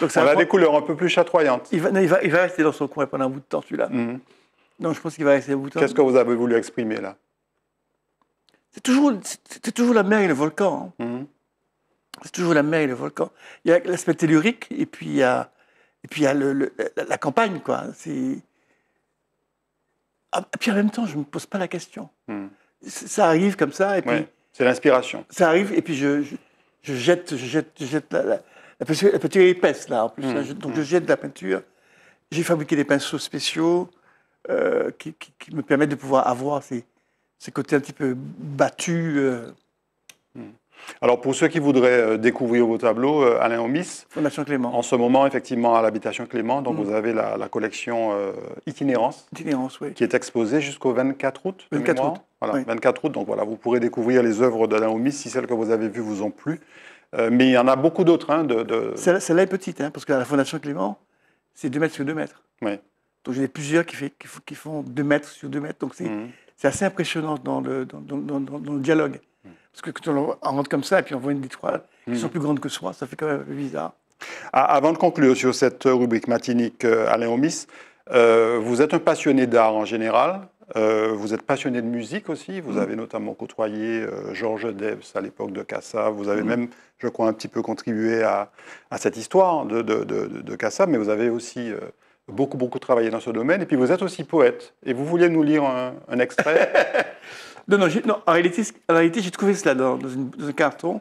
Donc ça va des couleurs un peu plus chatoyantes. Il va, il va, rester dans son coin pendant un bout de temps, celui-là. Mhm. Non, je pense qu'il va rester un bout de temps. Qu'est-ce que vous avez voulu exprimer là C'est toujours, toujours la mer et le volcan. Hein. Mhm. C'est toujours la mer et le volcan. Il y a l'aspect tellurique et puis il y a, et puis la, campagne, quoi. C'est ah, puis en même temps, je me pose pas la question. Mhm. Ça arrive comme ça et puis. C'est l'inspiration. Ça arrive, et puis je, jette, je jette, je jette la, peinture, épaisse, là, en plus. Mm. Hein, donc mm. je jette de la peinture. J'ai fabriqué des pinceaux spéciaux euh, qui, me permettent de pouvoir avoir ces, côtés un petit peu battus. Euh, mm. Alors pour ceux qui voudraient euh, découvrir vos tableaux, euh, Alain Omis, Fondation Clément. En ce moment, effectivement, à l'habitation Clément, donc mm. vous avez la, collection euh, Itinérance, Itinérance oui. qui est exposée jusqu'au 24 août. 24 août. Voilà, 24 août. Donc voilà, vous pourrez découvrir les œuvres d'Alain Omis si celles que vous avez vues vous ont plu. mais il y en a beaucoup d'autres. Hein, celle-là est petite, hein, parce que la Fondation Clément, c'est 2 mètres sur 2 mètres. Oui. Donc j'ai plusieurs qui, font 2 mètres sur 2 mètres. Donc mm. c'est assez impressionnant dans, le dialogue. Parce que quand on rentre comme ça et puis on voit une étoile qui hmm. sont plus grandes que soi, ça fait quand même bizarre. Ah, avant de conclure sur cette rubrique matinique, euh, Alain Omis, euh, vous êtes un passionné d'art en général. Euh, vous êtes passionné de musique aussi. Vous hmm. avez notamment côtoyé Georges Debs à l'époque de Cassa. Vous avez hmm. même, je crois, un petit peu contribué à, cette histoire de, de, Cassa. Mais vous avez aussi beaucoup, beaucoup travaillé dans ce domaine. Et puis vous êtes aussi poète. Et vous vouliez nous lire un extrait *laughs* Non, non, en réalité, j'ai trouvé cela dans, une, un carton.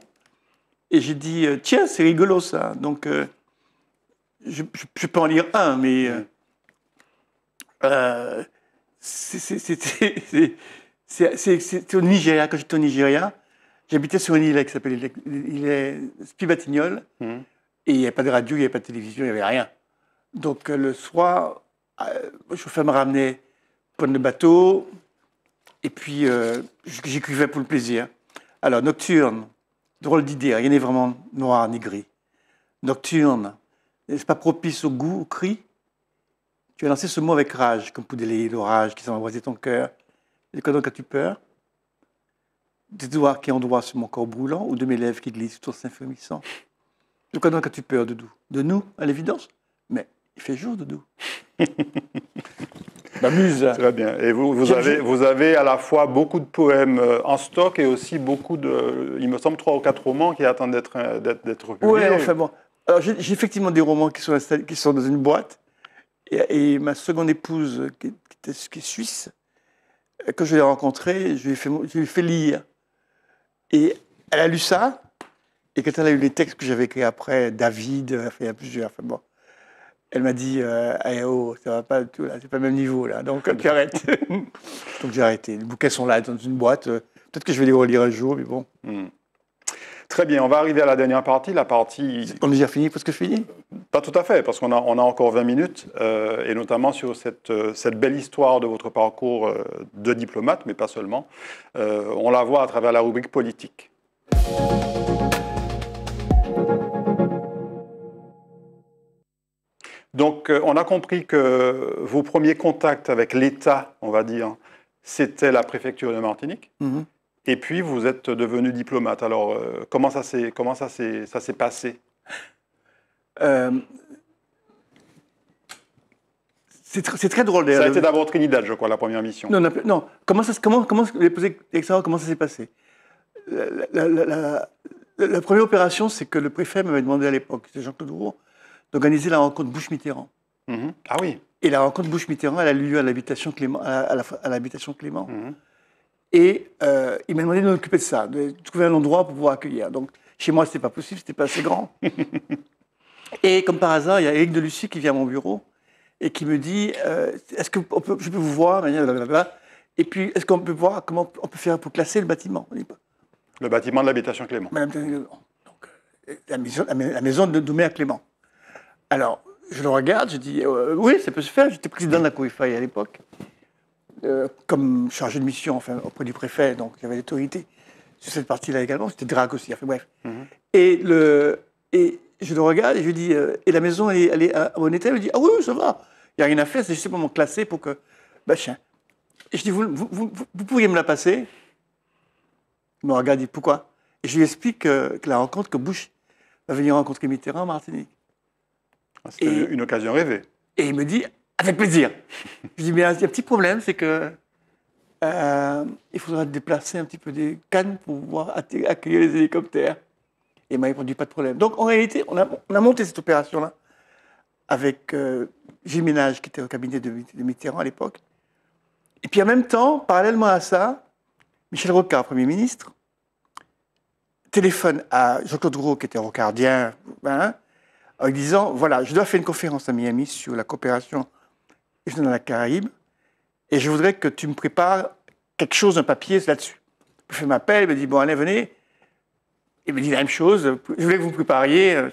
Et j'ai dit, euh, tiens, c'est rigolo ça. Donc, euh, je, peux en lire un, mais. c'était c'est au Nigeria, quand j'étais au Nigeria. J'habitais sur une île qui s'appelait l'île Spivatignol. Hmm. Et il n'y avait pas de radio, il n'y avait pas de télévision, il n'y avait rien. Donc euh, le soir, je le chauffeur me ramenait prendre le bateau, et puis, euh, j'écrivais pour le plaisir. Alors, Nocturne, drôle d'idée, rien hein, n'est vraiment noir ni gris. Nocturne, n'est-ce pas propice au goût, au cri Tu as lancé ce mot avec rage, comme pour délayer l'orage qui s'envoisait ton cœur. Et quoi donc as-tu peur Des doigts qui endroient sur mon corps brûlant ou de mes lèvres qui glissent tout en s'infirmissant De quoi donc as-tu peur, Doudou De nous, à l'évidence Mais il fait jour, Doudou. *laughs* *laughs* Très bien. Et vous, avez, vous avez à la fois beaucoup de poèmes euh, en stock et aussi beaucoup de, il me semble, trois ou quatre romans qui attendent d'être euh, publiés. Oui, enfin bon. Alors j'ai effectivement des romans qui sont, qui sont dans une boîte. Et, ma seconde épouse, qui, est, qui suisse, euh, quand je l'ai rencontrée, je lui ai fait, je lui ai fait lire. Et elle a lu ça, et quand elle a eu les textes que j'avais écrits après, David, il y a plusieurs, enfin bon, elle m'a dit euh, eh, oh, ça va pas du tout là, c'est pas le même niveau là, donc tu *laughs* donc j'ai arrêté. Les bouquets sont là, dans une boîte. Peut-être que je vais les relire un jour, mais bon. Hmm. Très bien, on va arriver à la dernière partie. La partie. On déjà fini parce que je finis Pas tout à fait, parce qu'on a, on a encore 20 minutes, euh, et notamment sur cette, euh, cette belle histoire de votre parcours euh, de diplomate, mais pas seulement. on la voit à travers la rubrique politique. Donc, euh, on a compris que vos premiers contacts avec l'État, on va dire, c'était la préfecture de Martinique. Mhm. Et puis, vous êtes devenu diplomate. Alors, euh, comment ça s'est, comment ça s'est, ça s'est passé euh, c'est, très drôle. Ça a été d'abord Trinidad, je crois, la première mission. Non, non, Comment, ça, comment, comment, comment ça s'est passé la, première opération, c'est que le préfet m'avait demandé à l'époque, c'était Jean-Claude Roux, d'organiser la rencontre bouche mitterrand mhm. Ah oui. Et la rencontre bouche mitterrand elle a lieu à l'habitation Clément. À l'habitation Clément. Mhm. Et euh, il m'a demandé de m'occuper de ça, de trouver un endroit pour pouvoir accueillir. Donc, chez moi, n'était pas possible, c'était pas assez grand. *laughs* et comme par hasard, il y a Eric Lucie qui vient à mon bureau et qui me dit euh, Est-ce que je peux vous voir Et puis, est-ce qu'on peut voir comment on peut faire pour classer le bâtiment Le bâtiment de l'habitation Clément. Euh, la maison, de Doumé Clément. Alors, je le regarde, je dis euh, oui, ça peut se faire. J'étais président de la COIFAI à l'époque, euh, comme chargé de mission auprès du préfet, donc il y avait l'autorité sur cette partie-là également. C'était drague aussi, enfin bref. Mhm. Et, le, et je le regarde et je lui dis euh, et la maison, elle, elle est à mon état Il me dit ah oui, ça va, il n'y a rien à faire, c'est moment classé pour que. Bah, et je dis vous, pourriez me la passer Il me regarde, il dit pourquoi Et je lui explique que la rencontre que Bush va venir rencontrer Mitterrand en Martinique une occasion rêvée. Et il me dit avec plaisir. je dis mais il y a un petit problème, c'est que euh, il faudra déplacer un petit peu des cannes pour pouvoir accueillir les hélicoptères. Et il m'a répondu pas de problème. Donc en réalité, on a, monté cette opération-là avec euh, qui était au cabinet de, Mitterrand à l'époque. Et puis en même temps, parallèlement à ça, Michel Rocard, Premier ministre, téléphone à Jean-Claude qui était rocardien, hein, en disant, voilà, je dois faire une conférence à Miami sur la coopération dans la Caraïbe, et je voudrais que tu me prépares quelque chose, un papier là-dessus. Je fais m'appelle, il me dit, bon, allez, venez. Il me dit la même chose, je voulais que vous prépariez. Euh,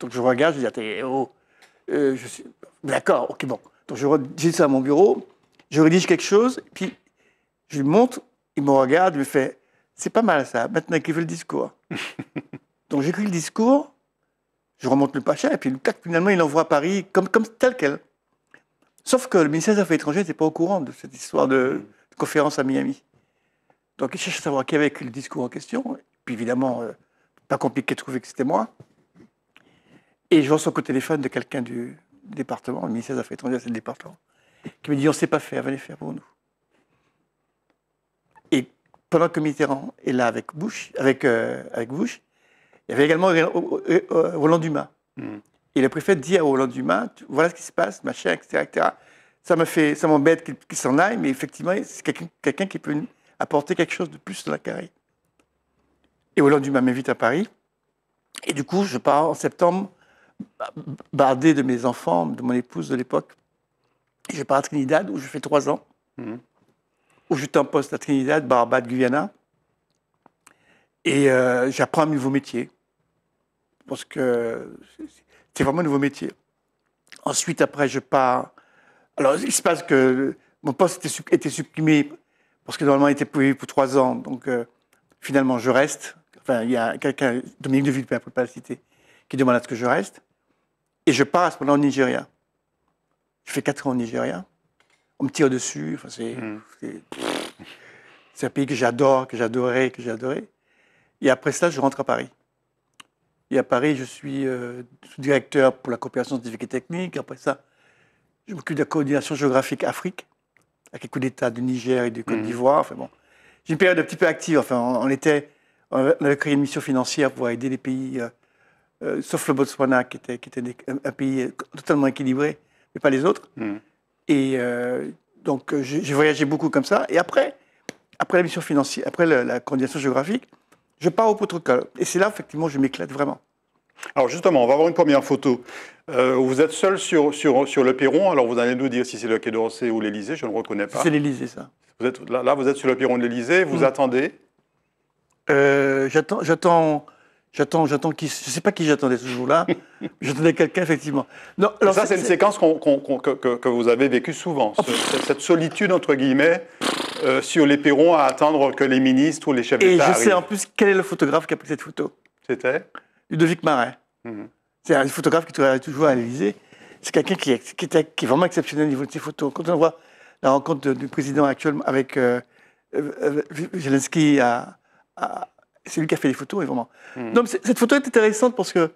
Donc je regarde, je dis, oh, euh, je suis... d'accord, ok, bon. Donc je dis ça à mon bureau, je rédige quelque chose, puis je lui montre, il me regarde, il me fait, c'est pas mal ça, maintenant veut le discours. *laughs* Donc j'écris le discours, je remonte le pacha, et puis Lucas, finalement, il envoie à Paris comme, comme tel quel. Sauf que le ministère des Affaires étrangères n'était pas au courant de cette histoire de, mm. conférence à Miami. Donc il cherche à savoir qui avait écrit le discours en question. puis évidemment, euh, pas compliqué de trouver que c'était moi. Et je reçois au téléphone de quelqu'un du département, le ministère des Affaires étrangères, c'est le département, qui me dit on ne sait pas faire, venez faire pour nous. Et pendant que Mitterrand est là avec Bush, avec, euh, avec Bush, il y avait également Roland Dumas. Hmm. Et le préfet dit à Roland Dumas, voilà ce qui se passe, machin, etc., etc. Ça me fait, ça m'embête qu'il s'en aille, mais effectivement, c'est quelqu'un qui peut apporter quelque chose de plus dans la carrière. Et Roland Dumas m'invite à Paris. Et du coup, je pars en septembre, bardé de mes enfants, de mon épouse de l'époque. Je pars à Trinidad, où je fais trois ans, hmm. où j'étais en poste à Trinidad, Barbade, Guyana. Et euh, j'apprends un nouveau métier. Parce que c'est vraiment un nouveau métier. Ensuite, après, je pars. Alors, il se passe que mon poste était, été supprimé parce que normalement, il était prévu pour trois ans. Donc, euh, finalement, je reste. Enfin, il y a quelqu'un, Dominique Deville, peut pas la citer, qui demande à ce que je reste. Et je pars à ce moment au Nigeria. Je fais quatre ans au Nigeria. On me tire dessus. Enfin, c'est, mmh. c'est, un pays que j'adore, que j'adorais, que j'adorais. Et après ça, je rentre à Paris. Et à Paris, je suis euh, directeur pour la coopération scientifique et technique. Après ça, je m'occupe de la coordination géographique Afrique, avec les coups d'État du Niger et du Côte mmh. d'Ivoire. Enfin bon, j'ai une période un petit peu active. Enfin, on, était, on avait créé une mission financière pour aider les pays, euh, euh, sauf le Botswana, qui était, qui était un, pays euh, totalement équilibré, mais pas les autres. Mmh. Et donc, j'ai voyagé beaucoup comme ça. Et après, après la mission financière, après la coordination géographique, je pars au protocole. Et c'est là, effectivement, je m'éclate vraiment. Alors justement, on va avoir une première photo. Euh, vous êtes seul sur, sur, sur, le perron. Alors vous allez nous dire si c'est le Quai d'Orsay ou l'Elysée, je ne reconnais pas. C'est l'Elysée, ça. Vous êtes, là, vous êtes sur le perron de l'Elysée, vous hmm. attendez euh, J'attends, j'attends, j'attends, j'attends qui Je ne sais pas qui j'attendais ce jour-là. *laughs* j'attendais quelqu'un, effectivement. Non, ça, c'est une séquence que, vous avez vécue souvent, oh. cette solitude, entre guillemets, euh, sur les perrons à attendre que les ministres ou les chefs d'État Et je sais en plus quel est le photographe qui a pris cette photo. C'était Ludovic Marais. Mhm. C'est un photographe qui travaille toujours à l'Élysée. C'est quelqu'un qui, est vraiment exceptionnel au niveau de ses photos. Quand on voit la rencontre du président actuel avec euh, euh, Zelensky, c'est lui qui a fait les photos, vraiment. Donc mhm. cette photo est intéressante parce que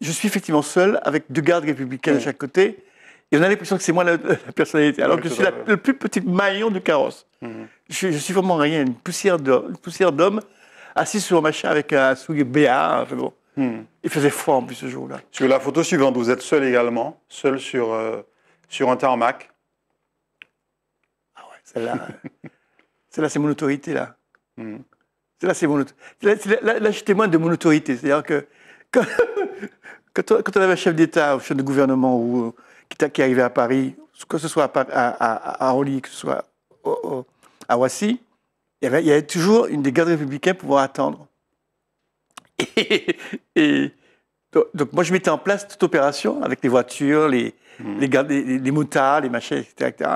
je suis effectivement seul avec deux gardes républicains de mhm. chaque côté et on a l'impression que c'est moi la, personnalité, alors que je suis le plus petit maillon du carrosse. Mhm. je, je, suis vraiment rien, une poussière d'homme assis sur un machin avec un soulier BA. Hein, bon. Mhm. Il faisait froid en plus ce jour-là. Sur la photo suivante, vous êtes seul également, seul sur, euh, sur un tarmac. Ah ouais, celle-là, *laughs* celle-là c'est mon autorité là. Mhm. Celle-là c'est mon Là, là, je témoigne de mon autorité, c'est-à-dire que quand, *laughs* on, avait un chef d'État, un chef de gouvernement ou qui arrivait à Paris, que ce soit à, à, que ce soit à Wassy, il y, avait, toujours une des gardes républicains pour pouvoir attendre. *laughs* Et, donc, moi, je mettais en place toute opération avec les voitures, les, hmm. les, gardes, les, motards, les machins, etc.,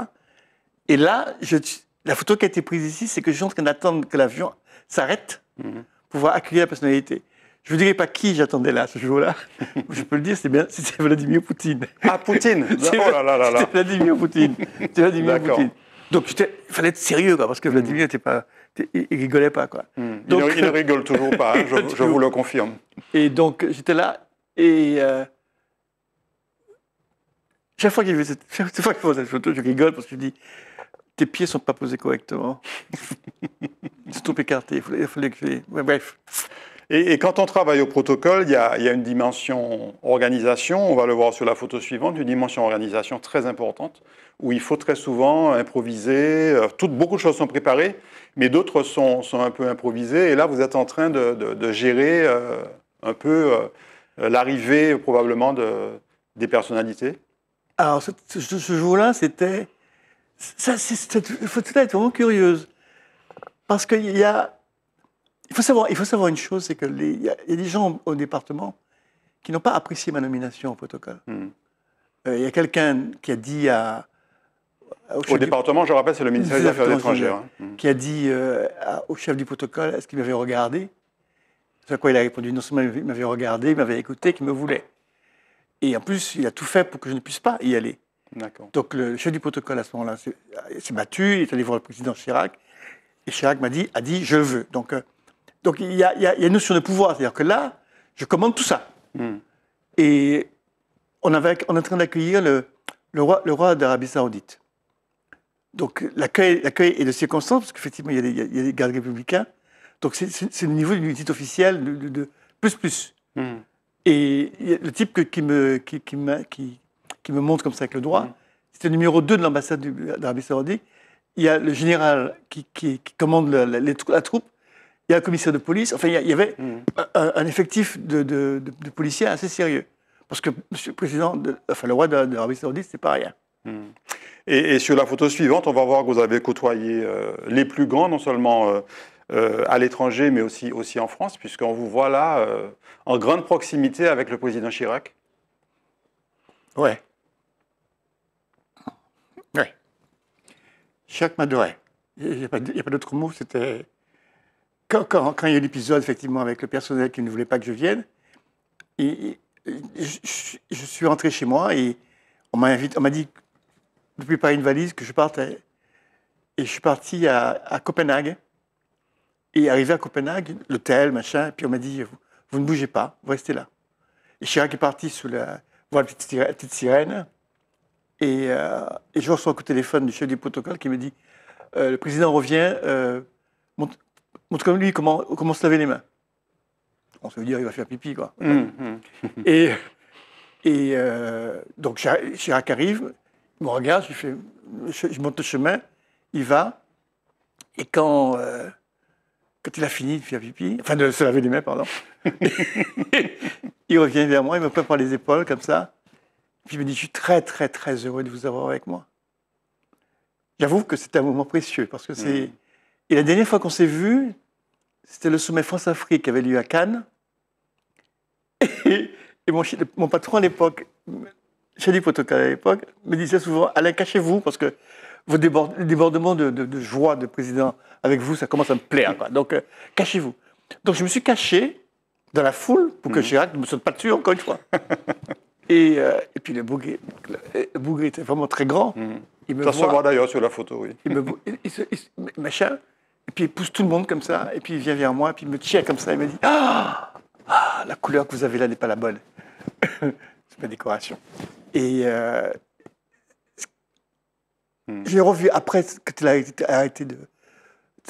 Et là, je, la photo qui a été prise ici, c'est que je suis en train d'attendre que l'avion s'arrête hmm. pour pouvoir accueillir la personnalité. Je ne dirai pas qui j'attendais là ce jour-là. *laughs* Je peux le dire, c'est bien, c'était Vladimir Poutine. Ah, Poutine *laughs* oh C'était Vladimir Poutine. Vladimir Poutine. Donc il fallait être sérieux, quoi, parce que mm. Vladimir n'était pas. Il, rigolait pas, quoi. Mm. il, ne, rigole toujours pas, hein, *laughs* je, vous le confirme. Et donc j'étais là, et. Euh, chaque fois que je cette, chaque fois cette photo, je rigole parce que je dis tes pieds ne sont pas posés correctement. Ils sont trop écartés, il fallait, que je bref. Et, quand on travaille au protocole, il y, a, une dimension organisation, on va le voir sur la photo suivante, une dimension organisation très importante, où il faut très souvent improviser. Euh, toutes, beaucoup de choses sont préparées, mais d'autres sont, un peu improvisées. Et là, vous êtes en train de, gérer euh, un peu euh, l'arrivée probablement de, des personnalités. Alors, ce, jour-là, c'était... Ça, c'est, faut être vraiment curieuse. Parce qu'il y a il faut savoir, il faut savoir une chose, c'est qu'il y, a des gens au département qui n'ont pas apprécié ma nomination au protocole. Hmm. Euh, il y a quelqu'un qui a dit à... Au, département, je rappelle, c'est le ministère des Affaires étrangères. Hein. Hmm. Qui a dit euh, au chef du protocole, est-ce qu'il m'avait regardé C'est à quoi il a répondu, non seulement il m'avait regardé, il m'avait écouté, qu'il me voulait. Et en plus, il a tout fait pour que je ne puisse pas y aller. Donc le chef du protocole à ce moment-là s'est battu, il est allé voir le président Chirac, et Chirac m'a dit, a dit, je veux. Donc euh, donc il y a, il y une notion de pouvoir, c'est-à-dire que là, je commande tout ça. Hmm. Et on, avait, est en train d'accueillir le, roi, le roi d'Arabie Saoudite. Donc l'accueil est de circonstance, parce qu'effectivement, il, y a des gardes républicains. Donc c'est le niveau d'une visite officielle de, plus plus. Hmm. Et le type qui, me, qui, qui, me montre comme ça avec le droit, hmm. c'est le numéro 2 de l'ambassade d'Arabie Saoudite. Il y a le général qui, commande la troupe, il y a un commissaire de police, enfin, il y, avait hmm. un, effectif de, policiers assez sérieux. Parce que monsieur le président, enfin, le roi de, l'Arabie Saoudite, c'est pas rien. Hmm. Et, sur la photo suivante, on va voir que vous avez côtoyé euh, les plus grands, non seulement euh, euh, à l'étranger, mais aussi, en France, puisqu'on vous voit là en grande proximité avec le président Chirac. Ouais. Ouais. Chirac m'adorait. Il n'y a pas, pas d'autre mot, c'était quand, il y a eu l'épisode, effectivement, avec le personnel qui ne voulait pas que je vienne, et, je, suis rentré chez moi et on m'a dit de préparer une valise que je partais. Et je suis parti à, Copenhague. Et arrivé à Copenhague, l'hôtel, machin, puis on m'a dit vous, ne bougez pas, vous restez là. Et Chirac est parti sous la, voir petite, sirène. Et, euh, je reçois au téléphone du chef du protocole qui me dit euh, le président revient, euh, montre comme lui comment, comment se laver les mains. On se veut dire, il va faire pipi, quoi. Mm-hmm. Et, et euh, donc Chirac arrive, il me regarde, je, je, monte le chemin, il va, et quand, euh, quand il a fini de faire pipi, enfin de se laver les mains, pardon, *laughs* il revient vers moi, il me prend par les épaules, comme ça, puis il me dit, je suis très, très, très heureux de vous avoir avec moi. J'avoue que c'est un moment précieux, parce que c'est... Mm. Et la dernière fois qu'on s'est vu, c'était le sommet France-Afrique qui avait lieu à Cannes. Et, mon, patron à l'époque, Chadi Potoka à l'époque, me disait souvent Alain, cachez-vous, parce que vos débordements de, de, joie de président avec vous, ça commence à me plaire. Donc, euh, cachez-vous. Donc, je me suis caché dans la foule pour que mmh. Chirac ne me saute pas dessus, encore une fois. *laughs* Euh, et, puis, le bougré, le était vraiment très grand. Mhm. Il ça se voit d'ailleurs sur la photo, oui. Il me, machin, et puis il pousse tout le monde comme ça, et puis il vient vers moi, et puis il me tire comme ça, et il me dit ah, ah, la couleur que vous avez là n'est pas la bonne. *coughs* c'est ma décoration. Et euh, hmm. je l'ai revu après que tu as arrêté de,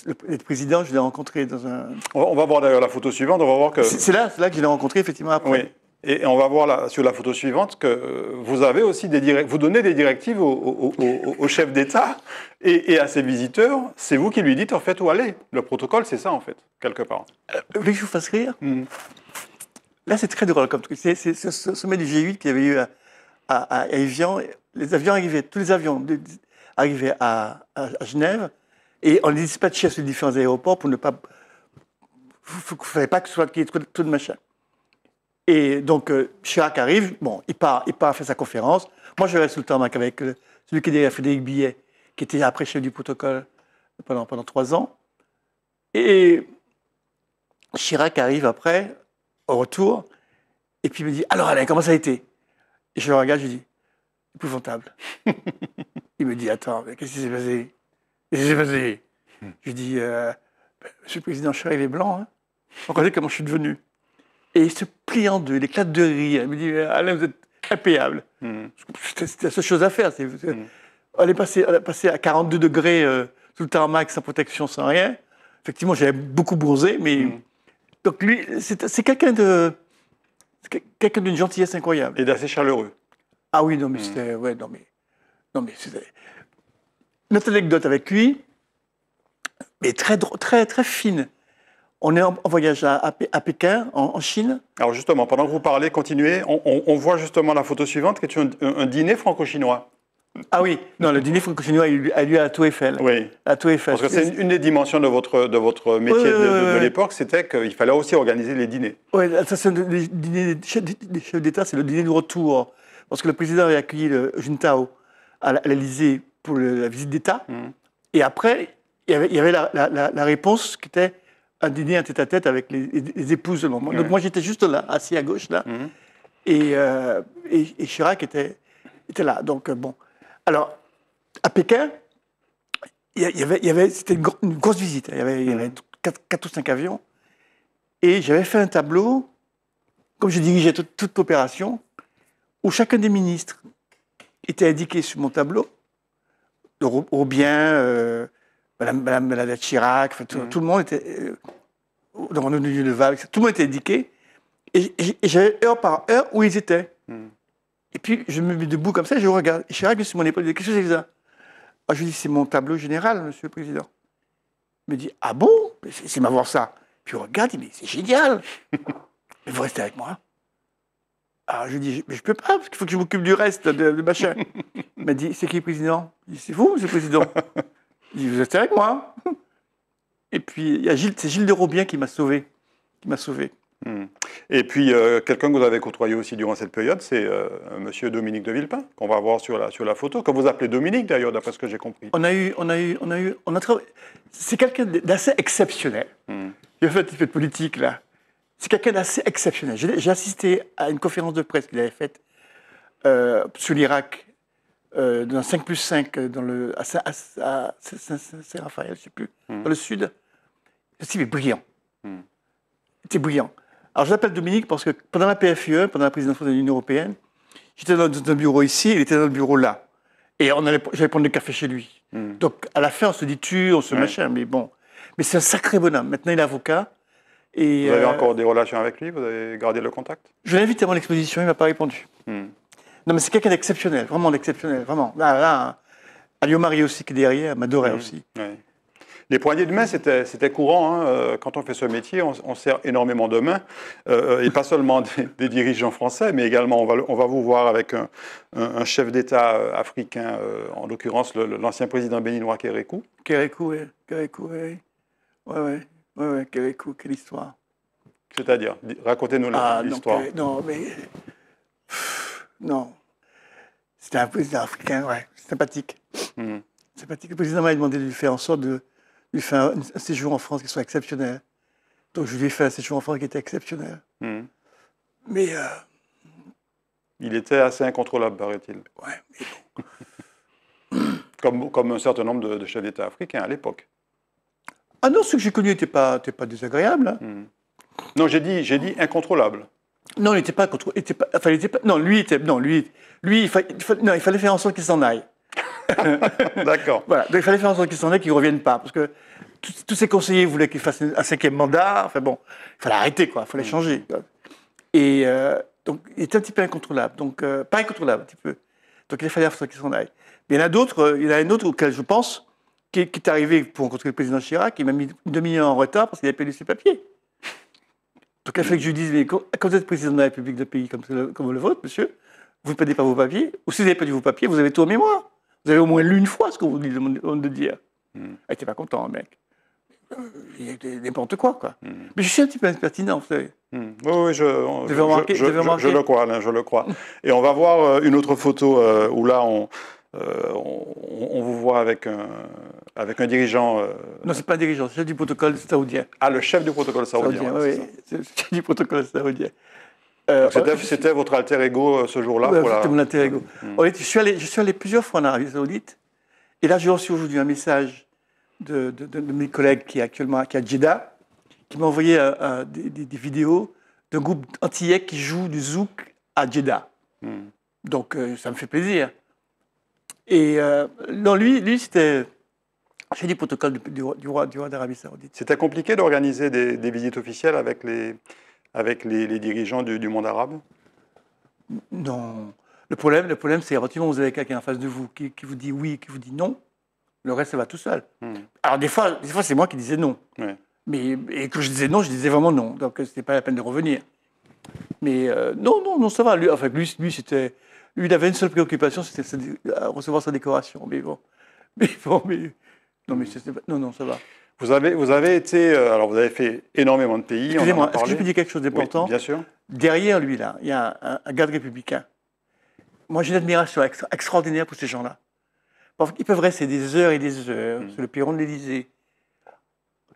le président, je l'ai rencontré dans un. On va voir d'ailleurs la photo suivante, on va voir que. C'est là, là que je l'ai rencontré, effectivement, après. Oui. Et on va voir là, sur la photo suivante que euh, vous avez aussi des vous donnez des directives au, chef d'État et, à ses visiteurs. C'est vous qui lui dites en fait où aller. Le protocole, c'est ça en fait, quelque part. vous euh, voulez que je vous fasse rire hmm. Là, c'est très drôle comme C'est ce sommet du G8 qui avait eu à, à, Les avions arrivaient, tous les avions arrivaient à, Genève et on les dispatchait sur les différents aéroports pour ne pas. Il ne fallait pas que ce soit tout de machin. Et donc, euh, Chirac arrive, bon, il part, il part faire sa conférence. Moi, je reste le temps avec euh, celui qui est derrière Frédéric Billet, qui était après chef du protocole pendant, pendant trois ans. Et Chirac arrive après, au retour, et puis il me dit Alors, allez, comment ça a été Et je le regarde, je lui dis Épouvantable. *laughs* il me dit Attends, mais qu'est-ce qui s'est passé Qu'est-ce qui s'est passé Je lui dis euh, ben, Monsieur le Président, Chirac, suis est blanc. Hein Regardez comment je suis devenu et il se plie en deux, il éclate de rire. Il me dit Alain, vous êtes impayable. Hmm. C'était C'est la seule chose à faire. on, hmm. est passé, à 42 degrés euh, sous tout le tarmac, sans protection, sans rien. Effectivement, j'avais beaucoup bronzé, mais. Hmm. Donc lui, c'est quelqu'un de. Quelqu'un d'une gentillesse incroyable. Et d'assez chaleureux. Ah oui, non, mais c'était. Ouais, non, mais. Non, mais c'était. Notre anecdote avec lui est très, très, très fine. On est en, voyage à, Pékin, en, Chine. Alors justement, pendant que vous parlez, continuez. On, voit justement la photo suivante, qui est un, dîner franco-chinois. Ah oui, non, le dîner franco-chinois a lieu à la Tour Eiffel. Oui. À Tour Eiffel. Parce que c'est une des dimensions de votre, de votre métier de, l'époque, c'était qu'il fallait aussi organiser les dîners. Oui, ça c'est le dîner des chefs d'État, c'est le dîner de retour. Parce que le président avait accueilli le Juntao à l'Élysée pour la visite d'État. Hum. Et après, il y avait, la, réponse qui était un dîner en tête-à-tête avec les, épouses de l'homme. Donc moi, j'étais juste là, assis à gauche, là. Mhm. Euh, et, et, Chirac était, était là. Donc, euh, bon. Alors, à Pékin, il y avait, y avait, c'était une, grosse visite. Il y avait, 4, mhm. ou 5 avions. Et j'avais fait un tableau, comme je dirigeais toute, toute l'opération, où chacun des ministres était indiqué sur mon tableau. bien bien... Euh, Madame, Chirac, mm. tout, le monde était, euh, dans le vague, tout le monde était indiqué. Et, j'avais heure par heure où ils étaient. Mm. Et puis, je me mets debout comme ça, je regarde. Chirac, sur mon épaule, il dit Qu'est-ce que c'est ça ah, Je lui dis C'est mon tableau général, monsieur le président. Il me dit Ah bon C'est m'avoir ça. Puis regarde, il me dit C'est génial *laughs* Mais vous restez avec moi. Alors ah, je lui dis Mais je peux pas, parce qu'il faut que je m'occupe du reste, de, machin. il m'a dit C'est qui le président Je C'est vous, monsieur le président. *laughs* Il vous êtes avec moi hein. Et puis, il Gilles, c'est Gilles de qui m'a sauvé. Qui m'a sauvé. Hmm. Et puis, euh, quelqu'un que vous avez côtoyé aussi durant cette période, c'est euh, Monsieur Dominique de Villepin, qu'on va voir sur la, sur la photo, que vous appelez Dominique d'ailleurs, d'après ce que j'ai compris. On a eu, on a eu, on a eu, on a C'est quelqu'un d'assez exceptionnel. Hmm. Il a fait un de politique là. C'est quelqu'un d'assez exceptionnel. J'ai assisté à une conférence de presse qu'il avait faite euh, sur l'Irak euh, dans 5 plus 5, euh, dans le, à, Saint-Raphaël, je ne sais plus, hmm. dans le sud. Ce est brillant. il hmm. C'était brillant. Alors je l'appelle Dominique parce que pendant la PFUE, pendant la présidence de l'Union européenne, j'étais dans, un bureau ici, il était dans un bureau là. Et j'allais prendre le café chez lui. Hmm. Donc à la fin, on se dit tu, on se machin, mais bon. Mais c'est un sacré bonhomme. Maintenant, il est avocat. Et, vous avez euh, encore des relations avec lui Vous avez gardé le contact Je l'ai invité avant l'exposition, il ne m'a pas répondu. Non, mais c'est quelqu'un d'exceptionnel, vraiment d'exceptionnel, vraiment. Là, là, Alio Marie aussi qui est derrière, m'adorait mmh, aussi. Les poignées de main, c'était courant. Hein, euh, quand on fait ce métier, on, sert énormément de mains, euh, et pas seulement *laughs* des, dirigeants français, mais également, on va, on va vous voir avec un, chef d'État euh, africain, en l'occurrence l'ancien président béninois Kérékou. Kérékou, oui. Kérékou, oui. Oui, oui. Ouais, ouais. Kérékou, quelle histoire. C'est-à-dire Racontez-nous l'histoire. Ah, non, mais non. C'était un président africain, ouais, sympathique. Mhm. Sympathique. Le président m'a demandé de lui faire en sorte de lui faire un, séjour en France qui soit exceptionnel. Donc je lui ai fait un séjour en France qui était exceptionnel. Mhm. Mais. Euh, il était assez incontrôlable, paraît-il. Ouais, mais *laughs* Comme, comme, un certain nombre de, chefs d'État africains à l'époque. Ah non, ceux que j'ai connus n'étaient pas, pas désagréables. Hein. Mhm. Non, j'ai dit, dit incontrôlable. Non, il n'était pas contre. Il pas, enfin, il pas, non, lui, était, non, lui, lui il, fallait faire en sorte qu'il s'en aille. *laughs* D'accord. *laughs* Voilà. Donc, il fallait faire en sorte qu'il s'en aille, qu'il ne revienne pas. Parce que tous ses conseillers voulaient qu'il fasse un cinquième mandat. Enfin bon, il fallait arrêter, quoi. Il fallait mm. changer. Et euh, donc, il était un petit peu incontrôlable. Donc, euh, pas incontrôlable, un petit peu. Donc, il fallait faire en sorte qu'il s'en aille. Mais il y en a d'autres, euh, il y en a un autre auquel je pense, qui, est arrivé pour rencontrer le président Chirac, il m'a mis deux demi en retard parce qu'il avait perdu ses papiers. Donc, elle fait que je lui dise, mais quand, vous êtes président de la République de pays comme, comme, le vôtre, monsieur, vous ne perdez pas vos papiers, ou si vous n'avez pas vos papiers, vous avez tout en mémoire. Vous avez au moins lu une fois ce qu'on vous demande de dire. Mm. Elle n'était pas content, mec. N'importe quoi, quoi. Hmm. Mais je suis un petit peu impertinent, vous savez. Hmm. Oui, oui, je, je, le crois, Alain, je le crois. Et on va voir euh, une autre photo euh, où là, on, euh, on, vous voit avec un, avec un dirigeant. Euh, non, ce n'est pas un dirigeant, c'est du protocole saoudien. Ah, le chef du protocole saoudien. oui, c'est le chef du protocole saoudien. Euh, c'était votre alter ego ce jour-là ouais, C'était mon alter ego. Hmm. je, suis allé, je suis allé plusieurs fois en Arabie Saoudite. Et là, j'ai reçu aujourd'hui un message de, de, mes collègues qui est actuellement à Jeddah, qui m'a envoyé des, vidéos d'un groupe antillais qui joue du zouk à Jeddah. Hmm. Donc, ça me fait plaisir. Et euh, non, lui, lui c'était. J'ai dit protocole du, roi, du roi d'Arabie Saoudite. C'était compliqué d'organiser des, visites officielles avec les, avec les, dirigeants du, monde arabe Non. Le problème, le problème c'est où vous avez quelqu'un en face de vous qui, vous dit oui, qui vous dit non. Le reste, ça va tout seul. Hmm. Alors, des fois, des fois c'est moi qui disais non. Mais, et que je disais non, je disais vraiment non. Donc, ce n'était pas la peine de revenir. Mais euh, non, non, non, ça va. Lui, enfin, lui, lui c'était lui, il avait une seule préoccupation, c'était euh, recevoir sa décoration. Mais bon, *laughs* mais bon, mais... Non, mais non, non, ça va. Vous avez, vous avez été, euh, alors vous avez fait énormément de pays. Excusez-moi, est-ce que je peux dire quelque chose d'important Bien sûr. Derrière lui, là, il y a un, garde républicain. Moi, j'ai une admiration extraordinaire pour ces gens-là. Parce qu'ils peuvent rester des heures et des heures mm. sur le perron de l'Élysée,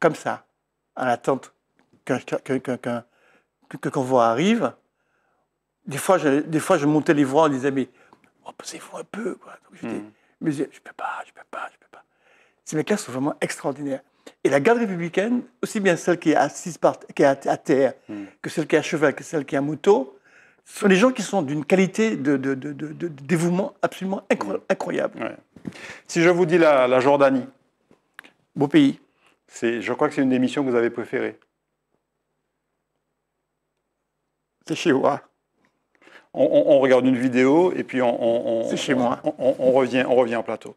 comme ça, en attente qu'un convoi arrive des fois, je, des fois, je montais les voix en disant, mais reposez-vous un peu. Quoi. Donc, je dis, hmm. mais je ne peux pas, je ne peux pas, je ne peux pas. Ces mecs-là sont vraiment extraordinaires. Et la garde républicaine, aussi bien celle qui est assise par, qui est à, terre, hmm. que celle qui est à cheval, que celle qui est à moto, ce sont des gens qui sont d'une qualité de, de, de, dévouement absolument hmm. incroyable. Si je vous dis la, Jordanie. Beau pays. Je crois que c'est une des missions que vous avez préférées. C'est chez moi on, regarde une vidéo et puis on, on chez moi. On, revient, on revient en plateau.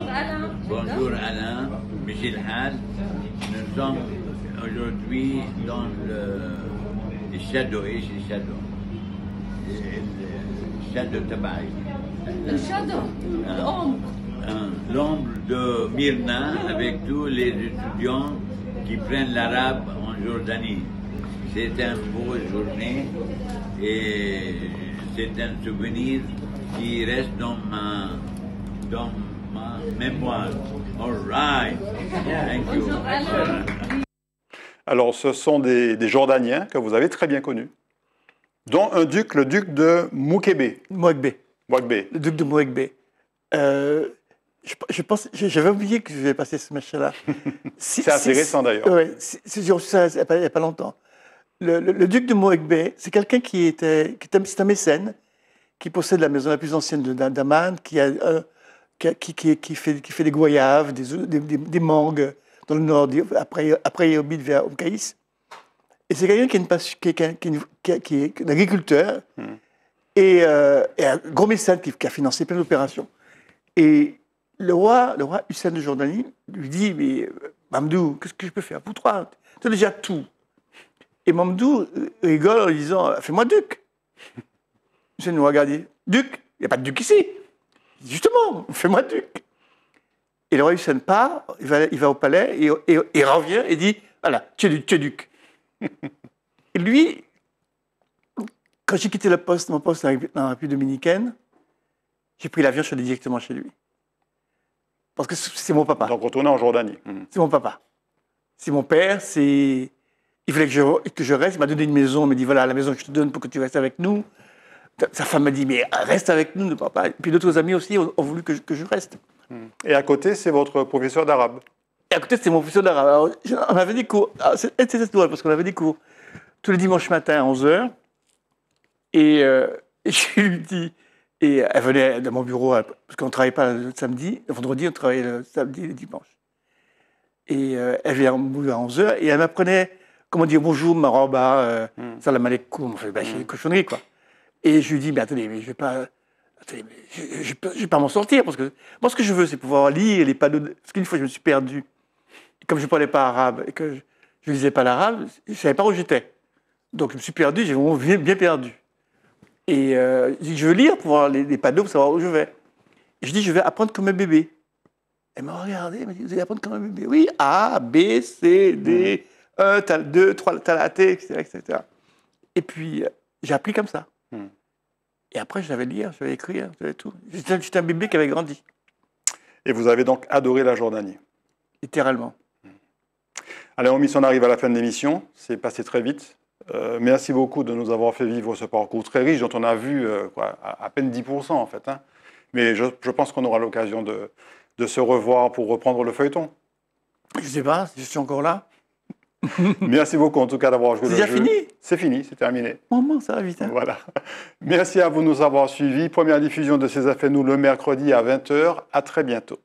Bonjour Alain, Michel Hall. Nous sommes aujourd'hui dans le shadow et shadow shadow Le Shadow Le ah. shadow l'ombre. Ah, l'ombre de Myrna avec tous les étudiants qui prennent l'arabe en Jordanie. C'est une beau journée et c'est un souvenir qui reste dans ma, dans ma mémoire. All right. Thank you. Alors, ce sont des, des, Jordaniens que vous avez très bien connus, dont un duc, le duc de Moukébé. Mouakbé. Mouakbé. Le duc de Mouakbé. Euh, je, je, pense, j'avais oublié que je vais passer ce machin là *laughs* c'est assez récent d'ailleurs. Oui, c'est il n'y a pas longtemps. Le, duc de Moegbe, c'est quelqu'un qui était, qui un mécène, qui possède la maison la plus ancienne d'Aman, qui, euh, qui, fait, qui fait des goyaves, des, mangues dans le nord, après, après vers Omkaïs. Et c'est quelqu'un qui est, une, qui, qui, est, un agriculteur hmm. euh, et, un gros mécène qui, a financé plein d'opérations. Et le roi, le roi Hussein de Jordanie lui dit Mais euh, Mamdou, qu'est-ce que je peux faire pour toi Tu déjà tout et Mamdou euh, rigole en disant euh, Fais-moi duc. je nous regarde Duc Il n'y a pas de duc ici. Justement, fais-moi duc. Et le roi Hussein part, il va, il va au palais et, et, revient et dit Voilà, tu es, duc, tu duc. lui, quand j'ai quitté le poste, mon poste dans la République dominicaine, j'ai pris l'avion, je suis allé directement chez lui. Parce que c'est mon papa. Donc retourner en Jordanie. C'est mon papa. C'est mon père, c'est il fallait que je, que je reste. Il m'a donné une maison. Il m'a dit voilà, la maison que je te donne pour que tu restes avec nous. Sa femme m'a dit mais reste avec nous, ne pars pas. Puis d'autres amis aussi ont, voulu que je, que je, reste. Hmm. Et à côté, c'est votre professeur d'arabe Et à côté, c'est mon professeur d'arabe. On avait des cours. Ah, C'était drôle parce qu'on avait des cours tous les dimanches matin à 11h. Et, je lui dis. Et elle venait de mon bureau, hein, parce qu'on ne travaillait pas le samedi, le vendredi, on travaillait le samedi et le dimanche. Et euh, elle vient à 11h et elle m'apprenait comment dire bonjour, Maroba, ah, euh, hmm. salam alaikum, bah, c'est hmm. une cochonnerie, quoi. Et je lui dis, mais attendez, mais je vais pas. je, vais pas m'en sortir, parce que moi, ce que je veux, c'est pouvoir lire les panneaux. Parce qu'une fois, je me suis perdu. comme je parlais pas arabe et que je ne lisais pas l'arabe, je savais pas où j'étais. Donc, je me suis perdu, j'ai vraiment bien, perdu. Et euh, dis, je veux lire pour voir les, panneaux, pour savoir où je vais. Et je dis, je vais apprendre comme un bébé. Elle m'a regardé, elle m'a dit, vous allez apprendre comme un bébé. Oui, A, B, C, D. Hmm. 1, euh, tu as le 2, 3, tu as la T, etc., Et puis, j'ai appris comme ça. Hmm. Et après, je savais lire, je savais écrire, je tout. J'étais un bébé qui avait grandi. Et vous avez donc adoré la Jordanie Littéralement. Hmm. Allez, on on arrive à la fin de l'émission. C'est passé très vite. Euh, merci beaucoup de nous avoir fait vivre ce parcours très riche dont on a vu euh, à, peine 10% en fait. Hein. Mais je, pense qu'on aura l'occasion de, se revoir pour reprendre le feuilleton. Je ne sais pas je suis encore là. *laughs* Merci beaucoup en tout cas d'avoir joué le jeu. C'est fini C'est fini, c'est terminé. vite. Hein. Voilà. Merci à vous de nous avoir suivis. Première diffusion de ces Affaires nous, le mercredi à 20h. À très bientôt.